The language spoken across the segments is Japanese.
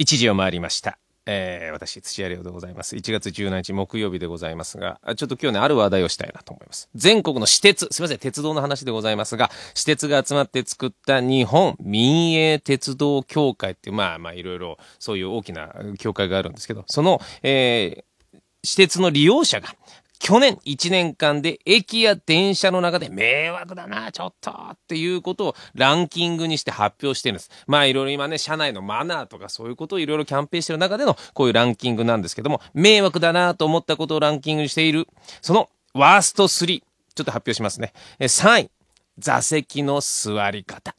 1時を回りました。えー、私、土屋亮でございます。1月17日木曜日でございますが、ちょっと今日ね、ある話題をしたいなと思います。全国の私鉄、すいません、鉄道の話でございますが、私鉄が集まって作った日本民営鉄道協会っていう、まあまあいろいろそういう大きな協会があるんですけど、その、えー、私鉄の利用者が去年1年間で駅や電車の中で迷惑だな、ちょっとっていうことをランキングにして発表してるんです。まあいろいろ今ね、社内のマナーとかそういうことをいろいろキャンペーンしてる中でのこういうランキングなんですけども、迷惑だなと思ったことをランキングにしている、そのワースト3、ちょっと発表しますね。3位、座席の座り方。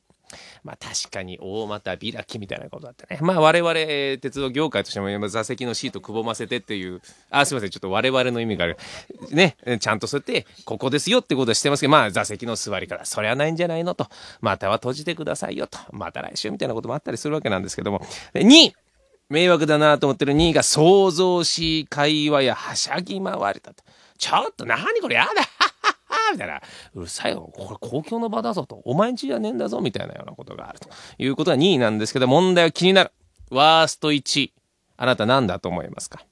まあ確かに大股開きみたいなことだったね。まあ我々、鉄道業界としても座席のシートくぼませてっていう、あ、すいません、ちょっと我々の意味がある。ね、ちゃんとそうやって、ここですよってことはしてますけど、まあ座席の座り方、そりゃないんじゃないのと、または閉じてくださいよと、また来週みたいなこともあったりするわけなんですけども。2! 迷惑だなと思ってる2位が想像し会話やはしゃぎ回れたと。ちょっと何これやだみたいな、うるさいよ、これ公共の場だぞと、お前んちじゃねえんだぞ、みたいなようなことがあるということが2位なんですけど、問題は気になる。ワースト1あなた何だと思いますか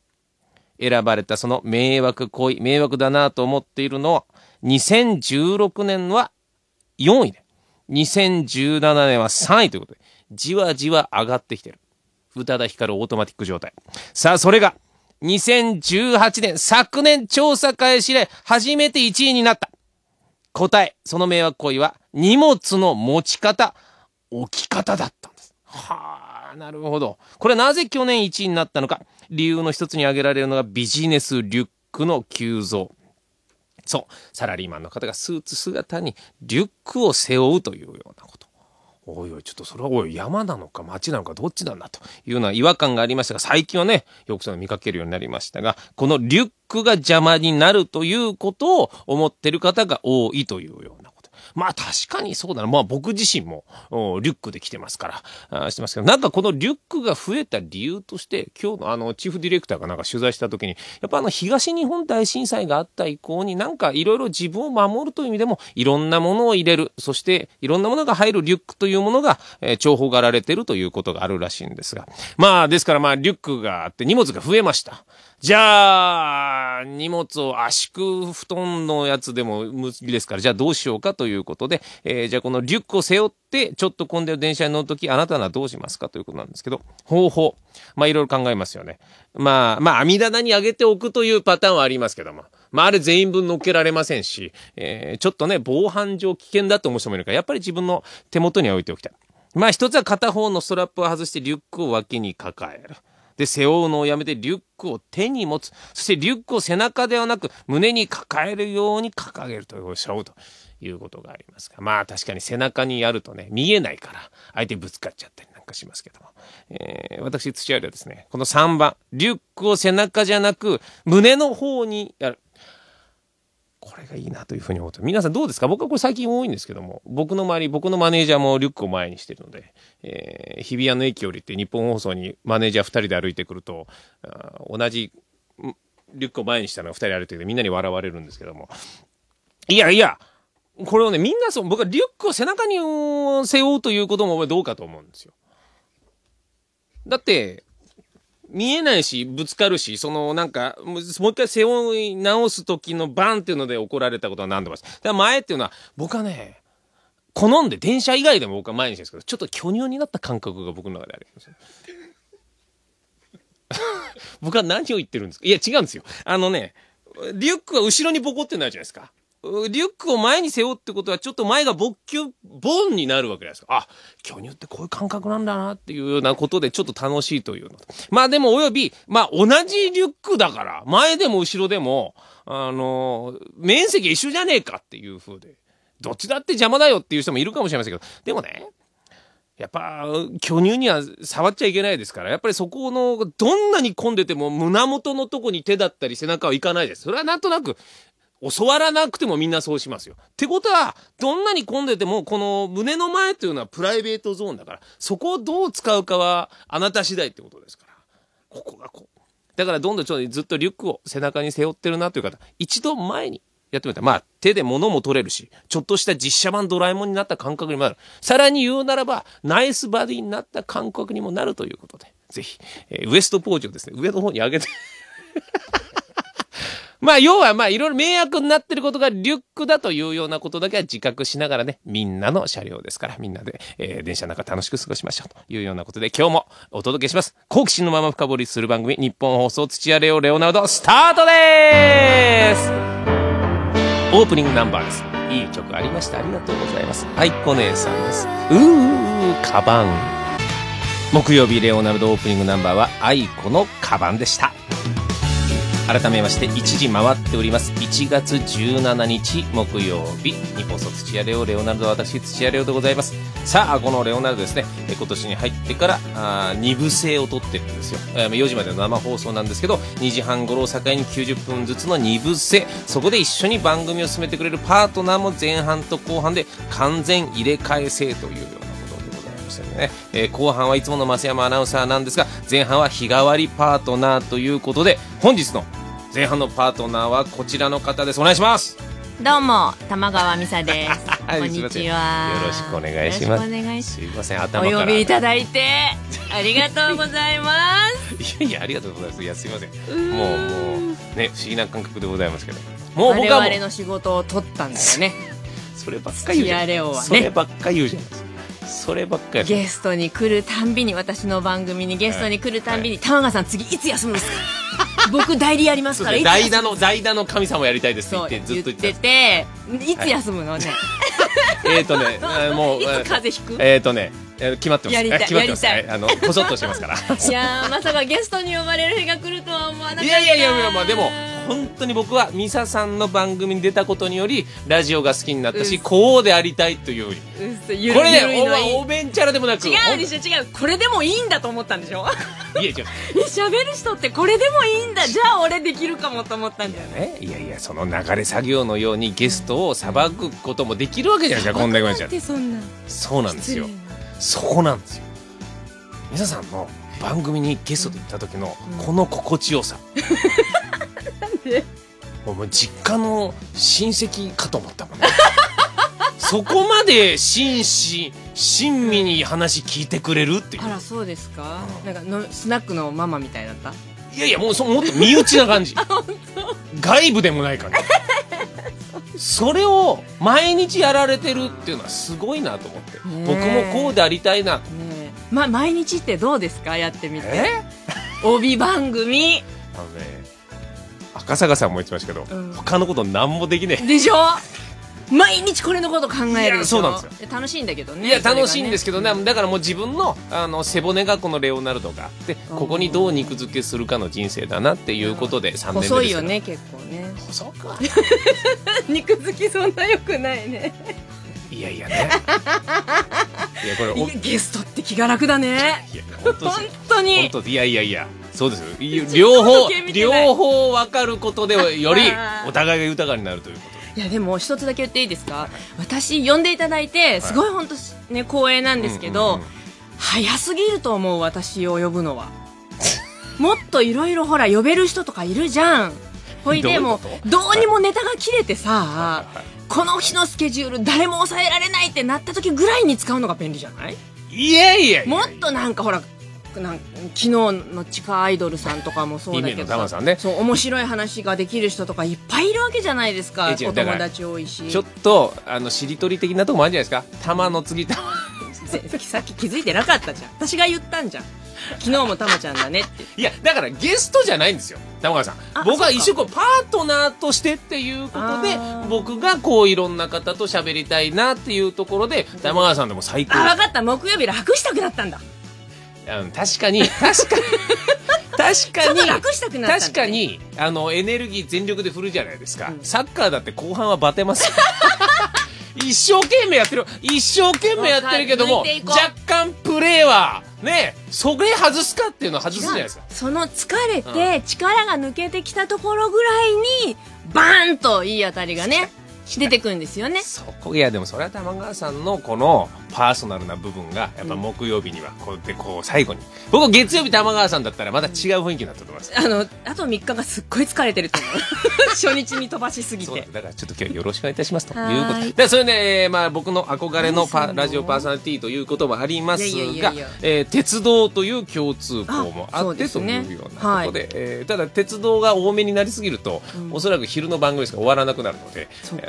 選ばれたその迷惑行為、迷惑だなと思っているのは、2016年は4位で、2017年は3位ということで、じわじわ上がってきてる。宇多田ヒカルオートマティック状態。さあ、それが、2018年、昨年調査開始以来、初めて1位になった。答え、その迷惑行為は荷物の持ち方、置き方だったんです。はあ、なるほど。これはなぜ去年1位になったのか。理由の一つに挙げられるのがビジネスリュックの急増。そう、サラリーマンの方がスーツ姿にリュックを背負うというようなこと。おいおい、ちょっとそれはおい、山なのか町なのかどっちなんだというような違和感がありましたが、最近はね、よくその見かけるようになりましたが、このリュックが邪魔になるということを思ってる方が多いというような。まあ確かにそうだな。まあ僕自身もリュックで来てますから、あしてますけど、なんかこのリュックが増えた理由として、今日のあの、チーフディレクターがなんか取材した時に、やっぱあの、東日本大震災があった以降になんかいろいろ自分を守るという意味でも、いろんなものを入れる。そして、いろんなものが入るリュックというものが、えー、重宝がられてるということがあるらしいんですが。まあですからまあリュックがあって荷物が増えました。じゃあ、荷物を圧縮布団のやつでも無理ですから、じゃあどうしようかということで、えー、じゃあこのリュックを背負って、ちょっと混んでる電車に乗るとき、あなたならどうしますかということなんですけど、方法。まあいろいろ考えますよね。まあ、まあ網棚に上げておくというパターンはありますけども。まああれ全員分乗っけられませんし、えー、ちょっとね、防犯上危険だと思う人もいるから、やっぱり自分の手元には置いておきたい。まあ一つは片方のストラップを外してリュックを脇に抱える。で、背負うのをやめてリュックを手に持つ。そしてリュックを背中ではなく胸に抱えるように掲げるとおっしゃうということがありますが。まあ確かに背中にやるとね、見えないから相手ぶつかっちゃったりなんかしますけども。えー、私、土屋はですね、この3番、リュックを背中じゃなく胸の方にやる。これがいいなというふうに思って、皆さんどうですか僕はこれ最近多いんですけども、僕の周り、僕のマネージャーもリュックを前にしてるので、えー、日比谷の駅降りて日本放送にマネージャー2人で歩いてくると、あ同じリュックを前にしたのが2人歩いててみんなに笑われるんですけども、いやいや、これをね、みんなそう、僕はリュックを背中に背負うということもどうかと思うんですよ。だって、見えないし、ぶつかるし、その、なんか、もう一回背負い直す時のバンっていうので怒られたことは何度もあります。前っていうのは、僕はね、好んで電車以外でも僕は前にしてるんですけど、ちょっと巨乳になった感覚が僕の中であります。僕は何を言ってるんですかいや、違うんですよ。あのね、リュックは後ろにボコってなるじゃないですか。リュックを前に背負うってことは、ちょっと前が勃起、ボンになるわけじゃないですか。あ、巨乳ってこういう感覚なんだなっていうようなことで、ちょっと楽しいというのと。まあでも、および、まあ同じリュックだから、前でも後ろでも、あのー、面積一緒じゃねえかっていう風で、どっちだって邪魔だよっていう人もいるかもしれませんけど、でもね、やっぱ、巨乳には触っちゃいけないですから、やっぱりそこの、どんなに混んでても胸元のとこに手だったり背中は行かないです。それはなんとなく、教わらなくてもみんなそうしますよ。ってことは、どんなに混んでても、この胸の前というのはプライベートゾーンだから、そこをどう使うかはあなた次第ってことですから。ここがこう。だからどんどんちょっとずっとリュックを背中に背負ってるなという方、一度前にやってみた。まあ、手で物も取れるし、ちょっとした実写版ドラえもんになった感覚にもなる。さらに言うならば、ナイスバディになった感覚にもなるということで、ぜひ、えー、ウエストポーチをですね、上の方に上げて まあ、要はまあ、いろいろ迷惑になってることがリュックだというようなことだけは自覚しながらね、みんなの車両ですから、みんなで、えー、電車の中楽しく過ごしましょうというようなことで、今日もお届けします。好奇心のまま深掘りする番組、日本放送土屋レオレオナルド、スタートですオープニングナンバーです。いい曲ありました。ありがとうございます。あいこ姉さんです。うー、カバン。木曜日レオナルドオープニングナンバーは、あいこのカバンでした。改めまして1時回っております1月17日木曜日日本ソ土屋レオレオナルド私土屋レオでございますさあこのレオナルドですね今年に入ってからあ2部制を取ってるんですよ4時までの生放送なんですけど2時半頃を境に90分ずつの2部制そこで一緒に番組を進めてくれるパートナーも前半と後半で完全入れ替え制というようなましれね、えー、後半はいつもの増山アナウンサーなんですが前半は日替わりパートナーということで本日の前半のパートナーはこちらの方ですお願いしますどうも玉川美沙です こんにちはよろしくお願いしますお願いしますお呼びいただいてありがとうございます いやいやありがとうございますいやすいませんもうもうね不思議な感覚でございますけどもう僕は我々の仕事を取ったんだよね そればっか言うじゃん、そればっか言うじゃないですかそればっかりゲストに来るたんびに私の番組にゲストに来るたんびに、はい、玉川さん次いつ休むんですか 僕代理やりますから代打の代打の神様やりたいですってずっと言ってていつ休むのね、はい、えっとね もういつ風邪ひくえっ、とねえ決まってます。やりたい、やりたい。あのこそっとしてますから。いやまさかゲストに呼ばれる日が来るとは思わなかった。いやいやいやまあでも本当に僕はミサさんの番組に出たことによりラジオが好きになったし、こうでありたいというように。うこれねおおべんちでもなく。違うでしょ違う。これでもいいんだと思ったんでしょ。いや違う。喋る人ってこれでもいいんだ。じゃあ俺できるかもと思ったんだよね。いやいやその流れ作業のようにゲストを裁くこともできるわけじゃないですかこんなぐらいじゃん。そうなんですよ。そこなんですよ皆さんの番組にゲストで行った時のこの心地よさ、う でもう実家の親戚かと思ったもんね そこまで真摯親身に話聞いてくれるっていうあらそうですか、うん、なんかのスナックのママみたいだったいやいやもうそもっと身内な感じ 外部でもない感じそれを毎日やられてるっていうのはすごいなと思って、僕もこうでありたいなま、毎日ってどうですかやってみて帯番組あのね赤坂さんも言ってましたけど、うん、他のこと何もできねえでしょ毎日これのこと考えるでしそうなんですよ楽しいんだけどねいや楽しいんですけどね、ね、だからもう自分のあの背骨がこのレオナルドがでここにどう肉付けするかの人生だなっていうことで3年目です細いよね結構ね細くは 肉付きそんなよくないねいやいやねいやこれゲストって気が楽だねいや本当本当に本当いやいやいやそうですよ両方両方分かることでより お互いが豊かになるということいやでも一つだけ言っていいですか私呼んでいただいてすごい本当ね光栄なんですけど、早すぎると思う私を呼ぶのはもっといろいろほら呼べる人とかいるじゃんほいでもどうにもネタが切れてさこの日のスケジュール誰も抑えられないってなった時ぐらいに使うのが便利じゃないいやいやもっとなんかほらなん昨日の地下アイドルさんとかもそうだけどさ、ね、そう面白い話ができる人とかいっぱいいるわけじゃないですかお友達多いしちょっとあのしりとり的なとこもあるんじゃないですか玉の次玉 さっき気づいてなかったじゃん私が言ったんじゃん昨日もたまちゃんだねっていやだからゲストじゃないんですよ玉川さん僕は一緒こうパートナーとしてっていうことで僕がこういろんな方と喋りたいなっていうところで玉川さんでも最高あ分かった木曜日楽したくなったんだ確かに 確かに確かに確かにあのエネルギー全力で振るじゃないですか、うん、サッカーだって後半はバテます 一生懸命やってる一生懸命やってるけども若干プレーはねそれ外すかっていうのは外すじゃないですかその疲れて、力が抜けてきたところぐらいにバーンといい当たりがね出てくるんですよね。そこいやでもそれは玉川さんのこのパーソナルな部分がやっぱ木曜日にはこうでこう最後に僕月曜日玉川さんだったらまた違う雰囲気になったと思います。あのあと3日がすっごい疲れてると思う。初日に飛ばしすぎて。だからちょっと今日よろしくお願いいたしますということでそれで、まあ僕の憧れのパラジオパーソナリティということもありますが、鉄道という共通項もあってというようなことで、えただ鉄道が多めになりすぎると、うおそらく昼の番組しか終わらなくなるので。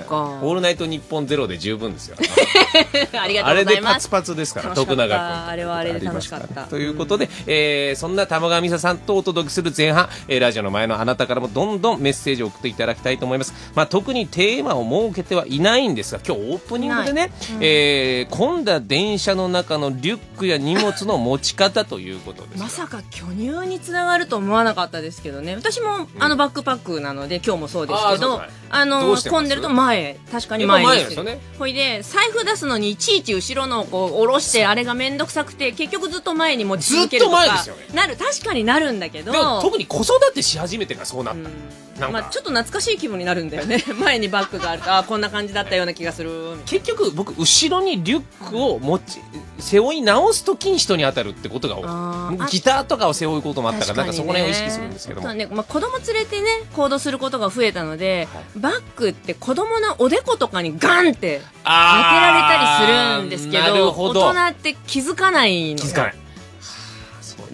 かオールナイト日本ゼロで十分ですよ ありがとうございますあれでパツパツですから徳永君あれはあれで楽しかった、ね、ということで、うん、えー、そんな玉川美沙さんとお届けする前半、えー、ラジオの前のあなたからもどんどんメッセージを送っていただきたいと思います、まあ、特にテーマを設けてはいないんですが今日オープニングでね、うん、えー、混んだ電車の中のリュックや荷物の持ち方ということですまさか巨乳につながると思わなかったですけどね私もあのバックパックなので、今日もそうですけどあ,、あの混んでると前前確かに前ですよねほいで財布出すのにいちいち後ろのこう下ろしてあれが面倒くさくて結局ずっと前にもずっと前ですよ、ね、なる確かになるんだけど特に子育てし始めてからそうなった、うんまあ、ちょっと懐かしい気分になるんだよね 前にバッグがあるとあこんな感じだったような気がする結局僕後ろにリュックを持ち背負い直す時に人に当たるってことが多いギターとかを背負うこともあったから、ね、なんかそこら辺を意識するんですけども、ねまあ、子供連れてね行動することが増えたので、はい、バッグって子供のおでことかにガンって当てられたりするんですけど大人って気づかないの気づかない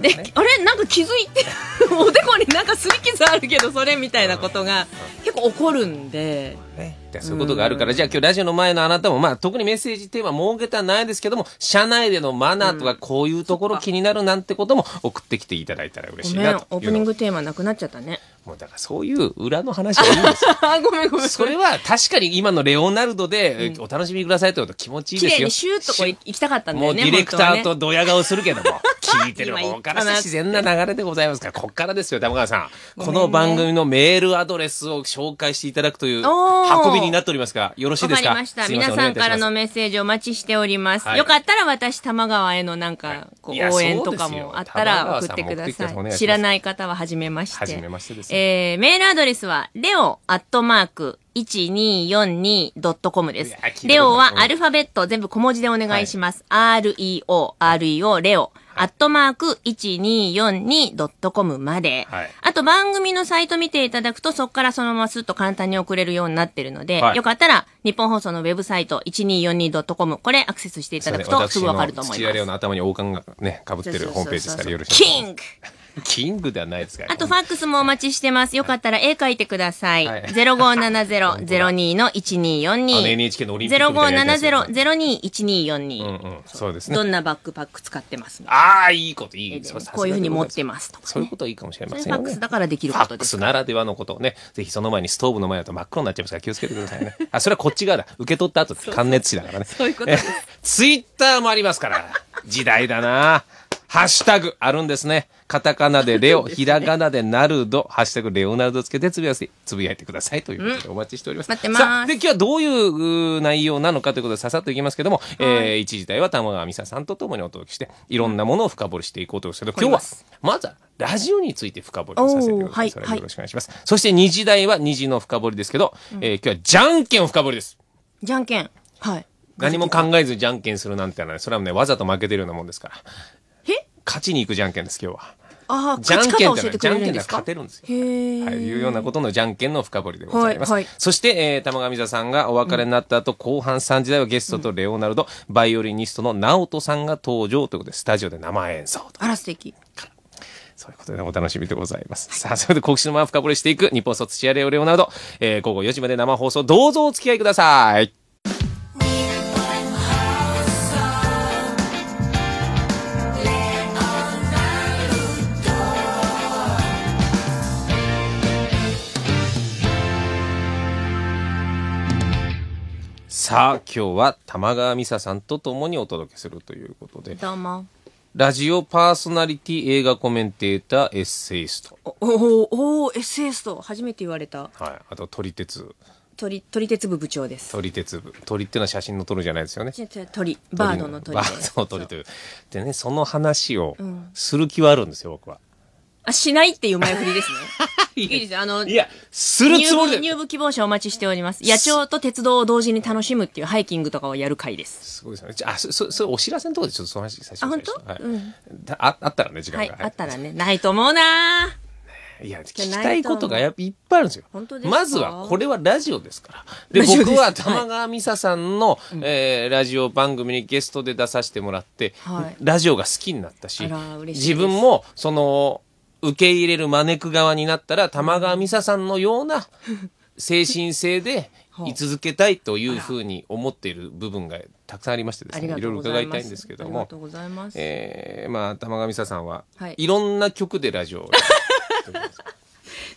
で、あれなんか気づいて おでこになんかすり傷あるけどそれみたいなことが結構起こるんで。ね、そういうことがあるから、じゃあ今日ラジオの前のあなたも、まあ特にメッセージテーマ設けたないですけども、社内でのマナーとかこういうところ気になるなんてことも送ってきていただいたら嬉しいなとオープニングテーマなくなっちゃったね。もうだからそういう裏の話はいいんですよ。ごめんごめん。それは確かに今のレオナルドで、お楽しみくださいってこと気持ちいいですよ。綺麗にシューッとこう行きたかったんだよね。もうディレクターとドヤ顔するけども。聞いてる方から自然な流れでございますから、こっからですよ、玉川さん。この番組のメールアドレスを紹介していただくという運びになっておりますが、よろしいですかわかりました。皆さんからのメッセージお待ちしております。よかったら私、玉川へのなんか、応援とかもあったら送ってください。知らない方は、はじめまして。はじめましてです、えー、メールアドレスは、レオアットマーク、1242.com です。レオはアルファベット全部小文字でお願いします。はい、REO、REO、レオ。アットマーク 1242.com まで、はい、あと番組のサイト見ていただくと、そこからそのまますっと簡単に送れるようになってるので、はい、よかったら、日本放送のウェブサイト 1242.com、これアクセスしていただくとすぐわかると思います。土屋レオの頭に王冠がね、被ってるホームページしらよろしくお願いします。キング キングではないですかあと、ファックスもお待ちしてます。よかったら絵描いてください。ゼロ0570-02-1242。あの NHK のオリンピックゼロ二一二四0570-02-1242。うんうん。そうですね。どんなバックパック使ってますああ、いいこと、いい。こういうふうに持ってますとか、そういうこといいかもしれません、ね、ファックスだからできることです。ファックスならではのことをね、ぜひその前にストーブの前だと真っ黒になっちゃいますから気をつけてくださいね。あ、それはこっち側だ。受け取った後、関熱しだからね。そういうことツイッターもありますから。時代だなハッシュタグあるんですね。カタカナでレオ、ひらがなでナルド、ハッシュタグレオナルドつけてつぶやつぶやいてくださいということでお待ちしております。うん、待ってます。さあ、で、今日はどういう内容なのかということでささっといきますけども、はい、えー、一時代は玉川美沙さんと共にお届けして、いろんなものを深掘りしていこうとますけど、今日は、まずはラジオについて深掘りをさせてください。それよろしくお願いします。はい、そして二時代は二時の深掘りですけど、うん、えー、今日はじゃんけんを深掘りです。じゃんけん。はい。何も考えずじゃんけんするなんてのは、ね、それはね、わざと負けてるようなもんですから。勝ちに行くじゃんけんです今日は。あじゃんけんっじゃんけんで勝てるんですよ。はい、いうようなことのじゃんけんの深掘りでございます。はいはい、そして、えー、玉上座さんがお別れになった後、うん、後半3時台はゲストとレオナルド、うん、バイオリニストの直人さんが登場ということで、スタジオで生演奏と。あら素敵。そういうことでお楽しみでございます。はい、さあ、それで告知のまま深掘りしていく、日本卒チアレオレオナルド、えー、午後4時まで生放送、どうぞお付き合いください。さあ今日は玉川美沙さんと共にお届けするということでどうもラジオパーソナリティ映画コメンテーターエッセイストおおおエッセイスト初めて言われたはいあと撮り鉄撮り鉄部部長です撮り鉄部撮りっていうのは写真の撮るじゃないですよね鳥バードのりバードのりというでねその話をする気はあるんですよ、僕はあ、しないっていう前振りですね。いいですあの、いや、するつもりだ入部入部希望者お待ちしております。野鳥と鉄道を同時に楽しむっていうハイキングとかをやる会です。すごいですね。じゃあ、そ、そ、そお知らせのところでちょっとその話さ初あ本当はいうんああったらね、時間はが。い、あったらね、ないと思うないや、聞きたいことがやっぱいっぱいあるんですよ。本当ですかまずは、これはラジオですから。で、で僕は玉川美沙さんの、えーラジオ番組にゲストで出させてもらって、はいラジオが好きになったし、あ嬉しい自分も、その、受け入れる招く側になったら玉川美沙さんのような 精神性で 居続けたいというふうに思っている部分がたくさんありましてですねいろいろ伺いたいんですけどもあえー、まあ玉川美沙さんは、い、ろんな曲でラジオ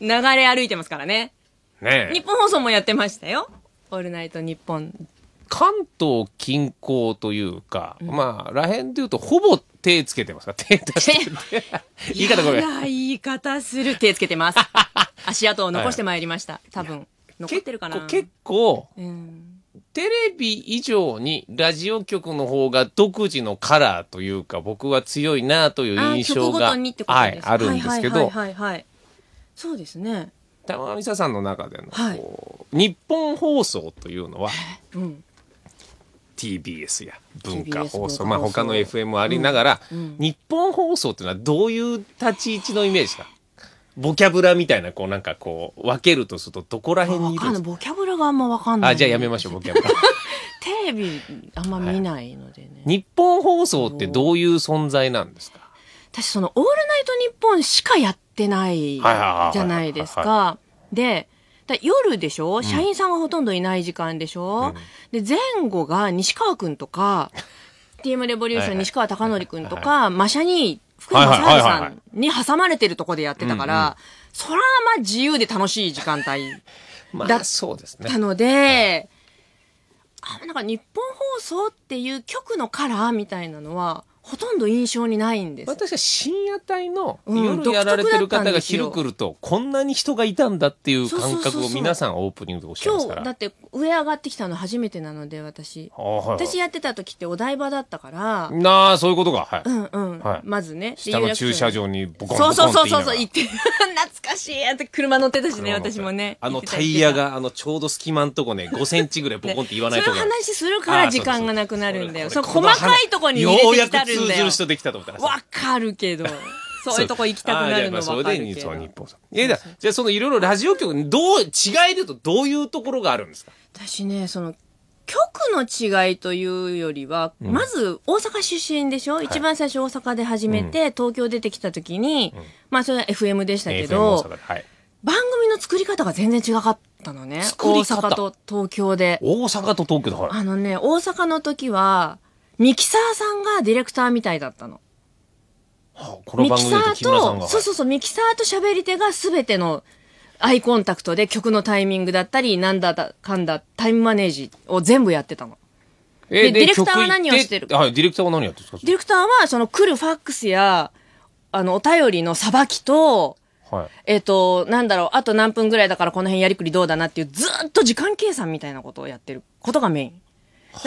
流れ歩いてますからねね日本放送もやってましたよ「オールナイト日本関東近郊というか、うん、まあらへんでいうとほぼ手つけてますか 手出して 言い方ごめん。言い方する手つけてます。足跡を残してまいりました。多分。残ってるかな結構、うん、テレビ以上にラジオ局の方が独自のカラーというか、僕は強いなという印象が、はい、あるんですけど。はいはいはい、はい、そうですね。玉美沙さんの中での、はい、日本放送というのは、うん、TBS や文化放送、まあ他の FM もありながら、うんうん、日本放送っていうのはどういう立ち位置のイメージかボキャブラみたいな、こうなんかこう、分けるとするとどこら辺にいるんですかボキャブラがあんまわかんない。あ、じゃあやめましょう、ボキャブラ。テレビあんま見ないのでね、はい、日本放送ってどういう存在なんですか私その、オールナイトニッポンしかやってないじゃないですか。で、夜でしょ社員さんはほとんどいない時間でしょ、うん、で、前後が西川くんとか、TM レボリューション西川貴教くんとか、まシに福井正治さんに挟まれてるとこでやってたから、そらまあ自由で楽しい時間帯だったので、あ、なんか日本放送っていう局のカラーみたいなのは、ほとんど印象にないんです私は深夜帯の夜やられてる方が昼来るとこんなに人がいたんだっていう感覚を皆さんオープニングでおっしゃいますから今日だって上上がってきたの初めてなので私、はいはい、私やってた時ってお台場だったからなあそういうことかはい、うんうんはい、まずね下の駐車場にボコンボコンそうそうそうそう行って 懐かしいって車乗ってたしね私もねあのタイヤがあのちょうど隙間んとこね5センチぐらいボコンって言わないと、ね、そういう話するから時間がなくなるんだよそう細かいとこに入れてきたる通る人できたと思ったらわかるけど。そういうとこ行きたくなるのは。かるけど。いやじゃあそのいろいろラジオ局、どう、違いでとどういうところがあるんですか私ね、その、局の違いというよりは、うん、まず大阪出身でしょ、はい、一番最初大阪で始めて、うん、東京出てきた時に、うん、まあそれは FM でしたけど、はい、番組の作り方が全然違かったのね。大阪と東京で。大阪と東京だから。あのね、大阪の時は、ミキサーさんがディレクターみたいだったの。はあ、ミキサーと、そうそうそう、ミキサーと喋り手が全てのアイコンタクトで曲のタイミングだったり、なんだかんだ、タイムマネージを全部やってたの。えー、で、ディレクターは何をしてるはい、ディレクターは何やってるんですかディレクターは、その来るファックスや、あの、お便りのさばきと、はい、えっ、ー、と、なんだろう、あと何分ぐらいだからこの辺やりくりどうだなっていう、ずっと時間計算みたいなことをやってることがメイン。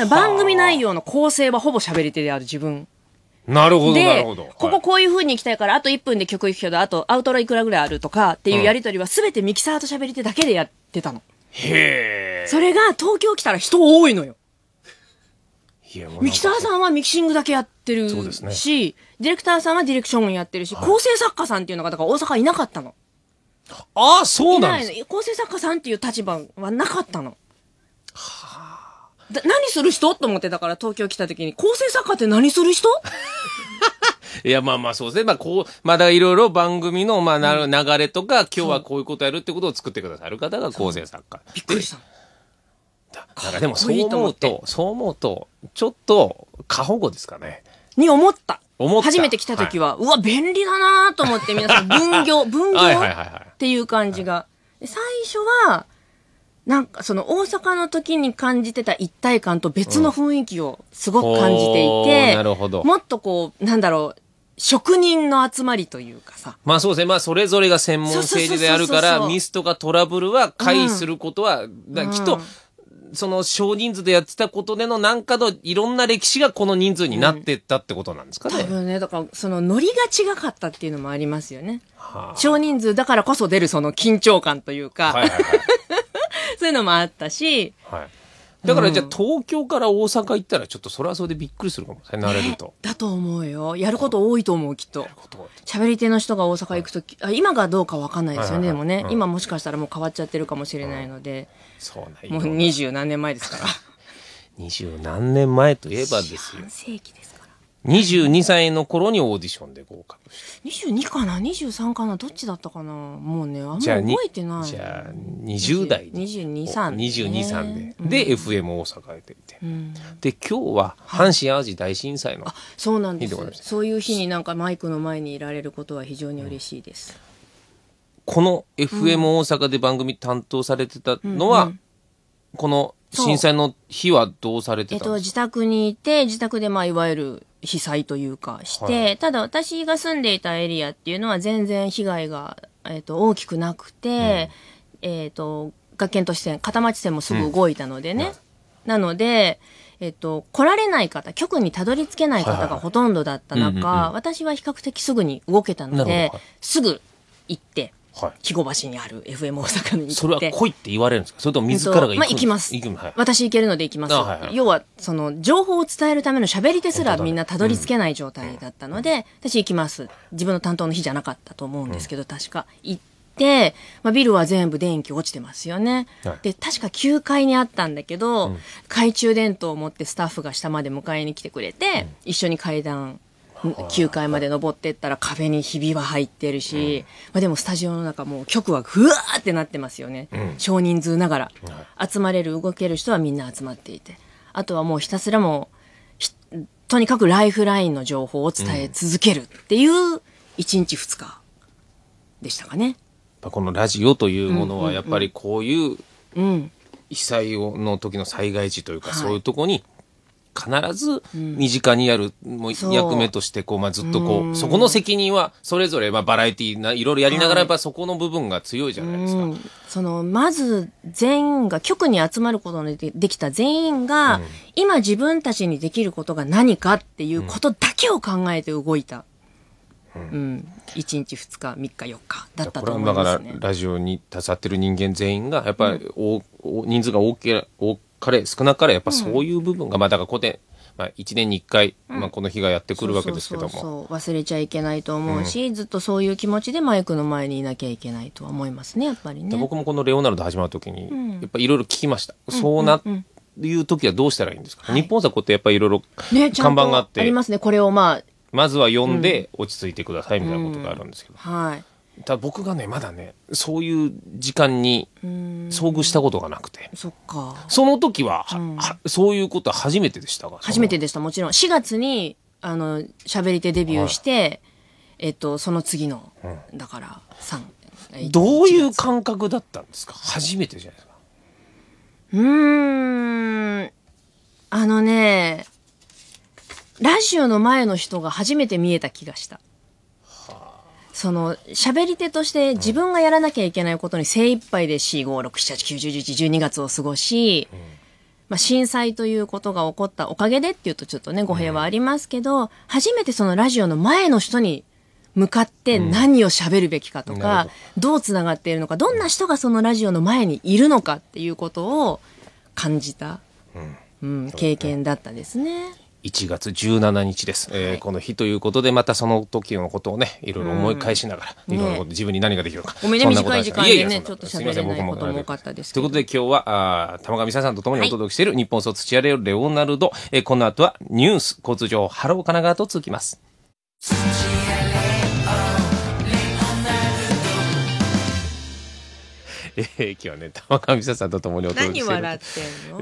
番組内容の構成はほぼ喋り手である自分。なるほど、なるほど。こここういう風に行きたいから、あと1分で曲行くけど、あとアウトロいくらぐらいあるとかっていうやりとりは全てミキサーと喋り手だけでやってたの。へえ。それが東京来たら人多いのよ。ミキサーさんはミキシングだけやってるし、ね、ディレクターさんはディレクションやってるし、はい、構成作家さんっていうのが、だから大阪いなかったの。ああ、そうなんです構成作家さんっていう立場はなかったの。何する人と思ってだから東京来た時に、構成作家って何する人 いや、まあまあそうですね。まあこう、まだいろいろ番組の、まあ流れとか、今日はこういうことやるってことを作ってくださる方が構成作家。びっくりした。だからでもそう思うと、そう思うと、ちょっと過保護ですかね。に思った。思った。初めて来た時は、はい、うわ、便利だなと思って、皆さん、分業、分業っていう感じが。最初は、なんかその大阪の時に感じてた一体感と別の雰囲気をすごく感じていて、うん、なるほどもっとこう、なんだろう、職人の集まりというかさ。まあそうですね。まあそれぞれが専門性であるから、ミスとかトラブルは回避することは、うん、きっと、その少人数でやってたことでのなんかのいろんな歴史がこの人数になってったってことなんですかね。うん、多分ね、だからそのノリが違かったっていうのもありますよね。はあ、少人数だからこそ出るその緊張感というか。はいはいはいそういうのもあったし、はい、だからじゃあ東京から大阪行ったらちょっとそれはそれでびっくりするかもしれない、慣れると。だと思うよ。やること多いと思う、きっと。喋り手の人が大阪行くとき、はい、今がどうかわかんないですよね、でもね、今もしかしたらもう変わっちゃってるかもしれないので。そうなんもう二十何年前ですから。二十何年前といえばですよ。世紀ですか22歳の頃にオーディションで合格して22かな23かなどっちだったかなもうねあんま覚えてないじゃあ20代223 22歳で、うん、で FM 大阪へ出て、うん、で今日は阪神・淡路大震災の、はい、そうなんですそういう日になんかマイクの前にいられることは非常に嬉しいです、うん、この FM 大阪で番組担当されてたのは、うんうん、この震災の日はどうされてたんですか、えっと、自宅にいて自宅でまあいわゆる被災というかして、はい、ただ私が住んでいたエリアっていうのは全然被害が、えーと、大きくなくて、うん、えっ、と、学研都市線、片町線もすぐ動いたのでね。うんはい、なので、えっ、ー、と、来られない方、局にたどり着けない方がほとんどだった中、私は比較的すぐに動けたので、すぐ行って、木後橋にある FM 大阪に行ってそれは来いって言われるんですかそれとも自らが行す行きますはい、私行けるので行きます、はいはい、要はその情報を伝えるための喋り手すらみんなたどり着けない状態だったので、ねうん、私行きます自分の担当の日じゃなかったと思うんですけど、うん、確か行っまあ、ビルは全部電気落ちてますよね。はい、で、確か9階にあったんだけど、うん、懐中電灯を持ってスタッフが下まで迎えに来てくれて、うん、一緒に階段9階まで登ってったら壁にひびは入ってるし、まあ、でもスタジオの中も局はふわーってなってますよね、少人数ながら、集まれる動ける人はみんな集まっていてあとはもうひたすらもうとにかくライフラインの情報を伝え続けるっていう1日2日でしたかね。このラジオというものはやっぱりこういう被災の時の災害時というかそういうとこに必ず身近にやる、もう役目としてこう、まあ、ずっとこうそこの責任はそれぞれ、まあ、バラエティーないろいろやりながらやっぱそこの部分が強いじゃないですか。はい、そのまず全員が局に集まることのできた全員が、うん、今自分たちにできることが何かっていうことだけを考えて動いた。うん、うん、1日2日3日4日だったと思います、ね、だからラジオに携わってる人間全員がやっぱり、うん、人数が多け多彼、少なからやっぱそういう部分が、まあだからここで、まあ、1年に1回、まあ、この日がやってくるわけですけども忘れちゃいけないと思うし、うん、ずっとそういう気持ちでマイクの前にいなきゃいけないとは思いますねやっぱりね僕もこの「レオナルド」始まる時に、やっぱいろいろ聞きました、うん、そうな、っていう時はどうしたらいいんですか、日本作ってやっぱりいろいろ看板があって、ね、ありますねこれをまあまずは読んで落ち着いてくださいみたいなことがあるんですけど、はいだ僕がねまだねそういう時間に遭遇したことがなくてそっかその時はは、うん、はそういうことは初めてでしたが初めてでしたもちろん4月にあの喋り手デビューして、はい、えっとその次の、うん、だからん。どういう感覚だったんですか初めてじゃないですかうんあのねラジオの前の人が初めて見えた気がしたその喋り手として自分がやらなきゃいけないことに精一杯で45678910112月を過ごし、まあ、震災ということが起こったおかげでっていうとちょっとね語弊はありますけど、初めてそのラジオの前の人に向かって何を喋るべきかとか、うん、どうつながっているのかどんな人がそのラジオの前にいるのかっていうことを感じた、うん経験だったですね。1月17日です、はい、えー、この日ということでまたその時のことをねいろいろ思い返しながら、うん、いろいろ自分に何ができるのか、ね、ごめんね短い時間でねいやいやちょっと喋れないことも多かったですということで今日はあ玉上さんとともにお届けしている、日本卒チアレオレオナルド、えー、この後はニュース交通情報ハロー神奈川と続きます。えー、今日はね玉川美沙さんと共にお届けして何笑ってんの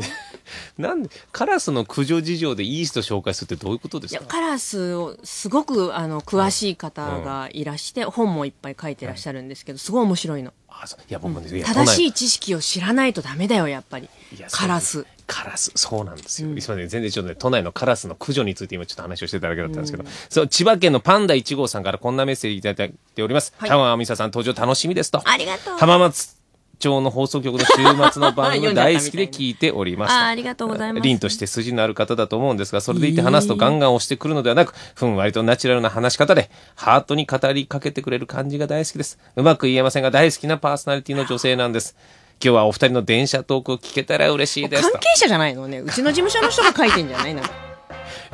なんでカラスの駆除事情でいい人紹介するってどういうことですかカラスをすごくあの詳しい方がいらして、うん、本もいっぱい書いてらっしゃるんですけどすごい面白いの。あいや僕もね、うん、正しい知識を知らないとダメだよやっぱりカラス。カラス、そうなんですよ。うん、すみません、全然ちょっとね、都内のカラスの駆除について今ちょっと話をしてただけだったんですけど、うん、そう、千葉県のパンダ1号さんからこんなメッセージいただいております。はい、美沙さん登場楽しみですと。ありがとう。浜松町の放送局の週末の番組大好きで聞いております。あありがとうございます。凛として筋のある方だと思うんですが、それでいて話すとガンガン押してくるのではなく、ふんわりとナチュラルな話し方で、ハートに語りかけてくれる感じが大好きです。うまく言えませんが、大好きなパーソナリティの女性なんです。今日はお二人の電車トークを聞けたら嬉しいです。関係者じゃないのね。うちの事務所の人が書いてんじゃないの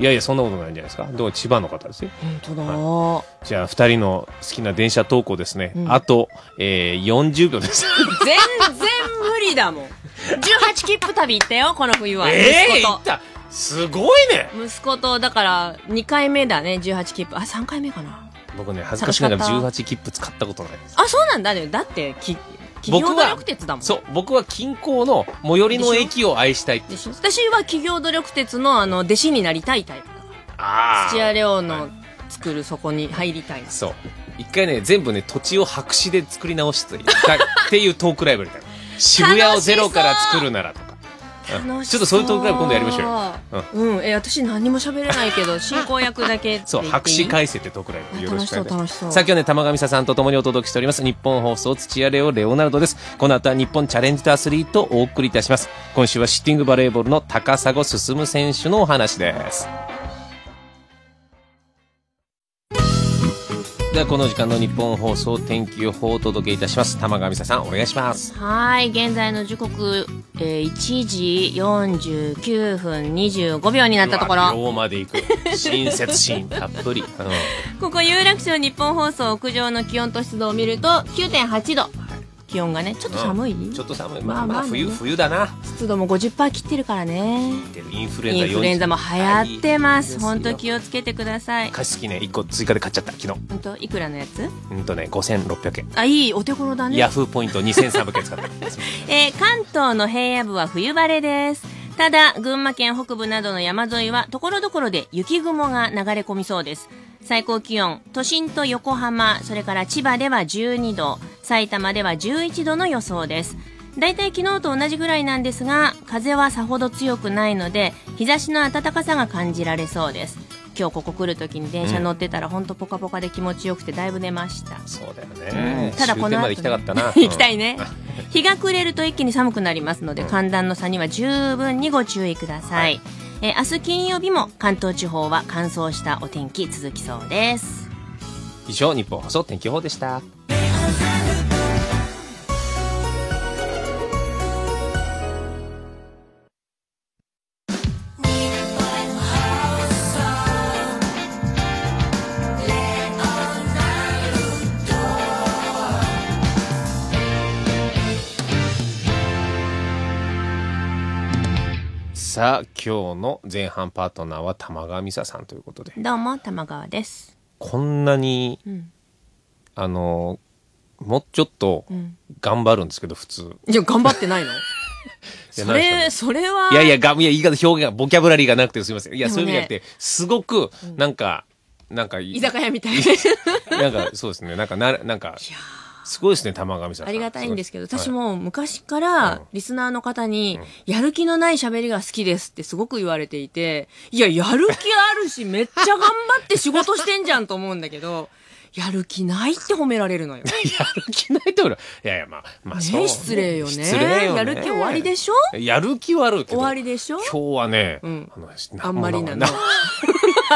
いやいや、そんなことないんじゃないですか。どう千葉の方ですよ。本当だ、はい、じゃあ、二人の好きな電車投稿ですね。うん、あと、えー、40秒です。全然無理だもん。18切符旅行ったよ、この冬は。ええー、行ったすごいね息子と、だから、2回目だね、18切符。あ、3回目かな。僕ね、恥ずかしながら18切符使ったことないです。あ、そうなんだね。だって、き僕はそう僕は近郊の最寄りの駅を愛したいでしょ私は企業努力鉄のあの弟子になりたいタイプだから土屋レオの作るそこに入りたい、そう一回ね全部ね土地を白紙で作り直したっていうトークライブみたいな 渋谷をゼロから作るならとかちょっとそういうトークライブ今度やりましょうよ。うん、うん、え私何も喋れないけど 進行役だけそう白紙改正ってトークライブよろしくお願いします。さあ今日ね玉上さんと共にお届けしております日本放送土屋レオレオナルドです。この後は日本チャレンジとアスリートをお送りいたします。今週はシッティングバレーボールの高砂進選手のお話です。ではこの時間の日本放送天気予報をお届けいたします玉川美沙さんお願いしますはい現在の時刻、えー、1時49分25秒になったところ秒まで行く親切心たっぷり、ここ有楽町日本放送屋上の気温と湿度を見ると9.8度気温がねちょっと寒い、うん、ちょっと寒いまあまあ冬、まあね、冬だな湿度も50%切ってるからねインフルエンザインフルエンザも流行ってます本当気をつけてください加湿器ね1個追加で買っちゃった昨日本当いくらのやつうんとね5600円あいいお手頃だねヤフーポイント2300円使った えー、関東の平野部は冬晴れですただ群馬県北部などの山沿いはところどころで雪雲が流れ込みそうです最高気温、都心と横浜、それから千葉では12度、埼玉では11度の予想です。大体昨日と同じぐらいなんですが、風はさほど強くないので、日差しの暖かさが感じられそうです。今日ここ来るときに電車乗ってたら本当、うん、ポカポカで気持ちよくてだいぶ寝ましたそうだよね、うん、ただこの後、ね、行きたかったな 行きたいね日が暮れると一気に寒くなりますので、寒暖の差には十分にご注意ください、はいえー、明日金曜日も関東地方は乾燥したお天気続きそうです。以上、日本放送天気予報でした。さあ今日の前半パートナーは玉川美沙さんということでどうも玉川ですこんなに、うん、あのもうちょっと頑張るんですけど、普通いや頑張ってないの それ、それは。いやいや、が、いや、言い方、表現が、ボキャブラリーがなくてすみません。いや、そういう意味じゃなくて、すごく、なんか、なんか、居酒屋みたいな。なんか、そうですね。なんか、な、なんか、すごいですね、玉上さん。ありがたいんですけど、私も昔からリスナーの方に、やる気のない喋りが好きですってすごく言われていて、いや、やる気あるし、めっちゃ頑張って仕事してんじゃんと思うんだけど、やる気ないって褒められるのよ。やる気ないって俺、いやいや、まあ、まあ、そう、ね。失礼よね。失礼よね。やる気終わりでしょやる気はあるけど。終わりでしょ今日はね、うん、あの、あんまりなの。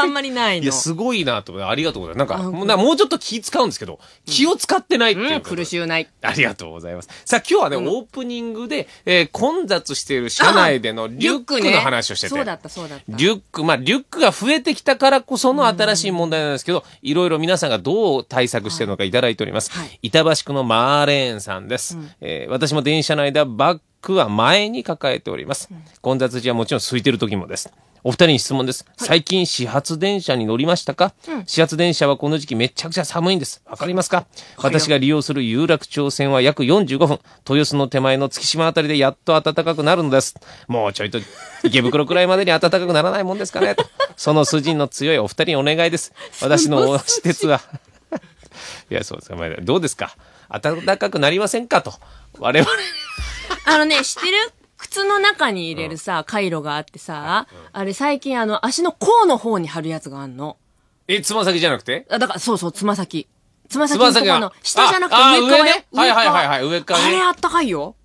あんまりないの。いや、すごいなと思ありがとうございます。なんか、もなもうちょっと気使うんですけど、気を使ってないっていう、うん、苦しゅうない。ありがとうございます。さあ、今日はね、うん、オープニングで、えー、混雑している車内でのリュックの話をしてて。そうだった、そうだった。リュック、まあ、リュックが増えてきたからこその新しい問題なんですけど、いろいろ皆さんがどう対策してるのかいただいております。はい、板橋区のマーレーンさんです。うん、えー、私も電車の間、バックは前に抱えております。混雑時はもちろん空いてる時もです。お二人に質問です。最近、始発電車に乗りましたか、うん、始発電車はこの時期めちゃくちゃ寒いんです。わかりますか私が利用する有楽町線は約45分、豊洲の手前の月島あたりでやっと暖かくなるのです。もうちょいと池袋くらいまでに暖かくならないもんですかねと。その筋の強いお二人にお願いです。私の私鉄はいや、そうですか。どうですか暖かくなりませんかと。我々あのね、知ってる靴の中に入れるさ、回路があってさ、あれ最近あの、足の甲の方に貼るやつがあんの。え、つま先じゃなくてあ、だから、そうそう、つま先。つま先のとこの、下じゃなくて上側ね。はいはいはいはい、上側、ね。あれあったかいよ。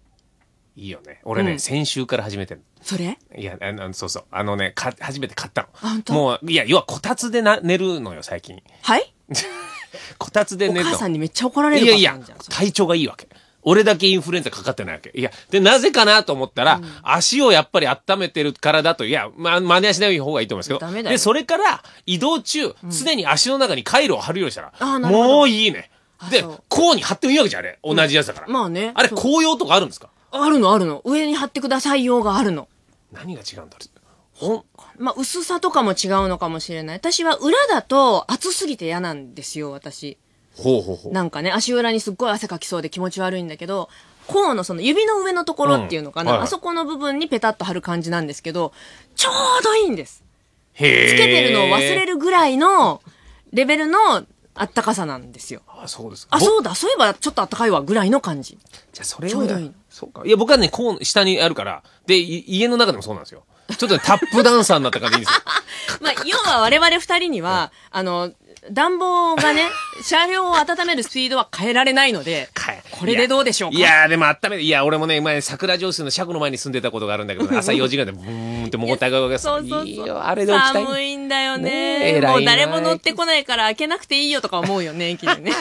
いいよね。俺ね、先週から始めてる。それいや、あの、そうそう。あのね、か、初めて買ったあの。もう、いや、要はこたつでな寝るのよ、最近。はい こたつで寝るの。母さんにめっちゃ怒られるいやいや、体調がいいわけ。俺だけインフルエンザかかってないわけ。いや、で、なぜかなと思ったら、うん、足をやっぱり温めてるからだと、いや、ま、真似はしない方がいいと思いますけど。ダメだで、それから、移動中、常に足の中にカイロを貼るようにしたら、あなるほどもういいね。で、こうに貼ってもいいわけじゃん、あれ。同じやつだから。うん、まあね。あれ、紅葉とかあるんですかあるのあるの。上に貼ってくださいよがあるの。何が違うんだろうほんまあ、薄さとかも違うのかもしれない。私は裏だと厚すぎて嫌なんですよ、私。ほうほうほうなんかね、足裏にすっごい汗かきそうで気持ち悪いんだけど、甲のその指の上のところっていうのかな、うんはいあそこの部分にペタッと貼る感じなんですけど、ちょうどいいんです。へつけてるのを忘れるぐらいのレベルのあったかさなんですよ。あ、そうですか。あ、そうだ、そういえばちょっとあったかいわぐらいの感じ。じゃあそれちょうどいい。そうか。いや、僕はね、こう、下にあるから、で、家の中でもそうなんですよ。ちょっと、ね、タップダンサーになった感じですよ。まあ、要は我々二人には、あの、暖房がね、車両を温めるスピードは変えられないので、変えこれでどうでしょうかいやでもあっためいや俺もね前桜上水の車庫の前に住んでたことがあるんだけど、朝4時間でブーンってもごたががそうそういいよあれで起きたい寒いんだよねもう誰も乗ってこないから開けなくていいよとか思うよね 駅でね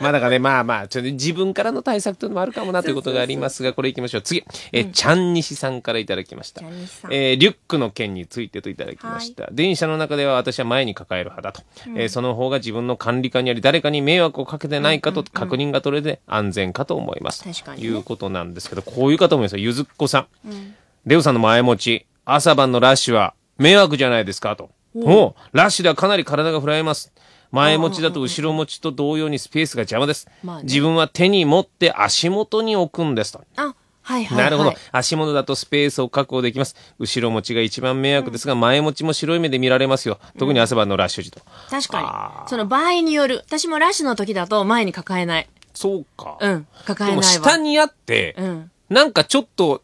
まあだからねまあまあちょっと自分からの対策というのもあるかもなということがありますがこれいきましょう次え、ちゃんにしさんからいただきました、えー、リュックの件についてといただきました、はい、電車の中では私は前に抱える派だと、うん、えー、その方が自分の管理下にあり誰かに迷惑をかけてないかと確認が取れて、うんうん安全かと思います。確かに、ね、いうことなんですけど、こういう方もいますよ。ゆずっこさん。うん、レオさんの前持ち、朝晩のラッシュは迷惑じゃないですかと。おラッシュではかなり体が振られます。前持ちだと後ろ持ちと同様にスペースが邪魔です。まあね、自分は手に持って足元に置くんですと。あはいはい、はい、なるほど。足元だとスペースを確保できます。後ろ持ちが一番迷惑ですが、うん、前持ちも白い目で見られますよ。特に朝晩のラッシュ時と。うん、確かに。その場合による。私もラッシュの時だと前に抱えない。そうか。うん。抱えないわ。でも下にあって、うん、なんかちょっと、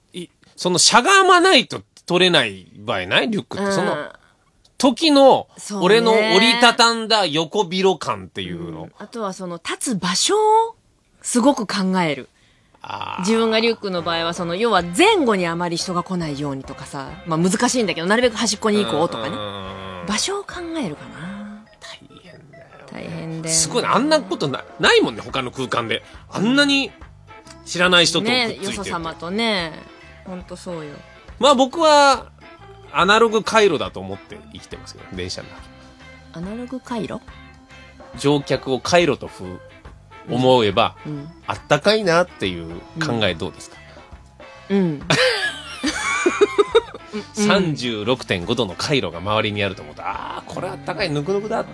そのしゃがまないと取れない場合ないリュックって、その、時の、俺の折りたたんだ横広感っていうの、うん、あとはその、立つ場所を、すごく考える。自分がリュックの場合はその要は前後にあまり人が来ないようにとかさ、まあ、難しいんだけどなるべく端っこに行こうとかね場所を考えるかな大変で。すごいあんなことなないもんね他の空間であんなに知らない人とくっついてねよそ様とねほんとそうよまあ僕はアナログ回路だと思って生きてますけど電車の中。アナログ回路乗客を回路とふ思えば、うんうん、あったかいなっていう考えどうですかうん、うん36.5度の回路が周りにあると思うと、ああ、これあったかいぬくぬくだ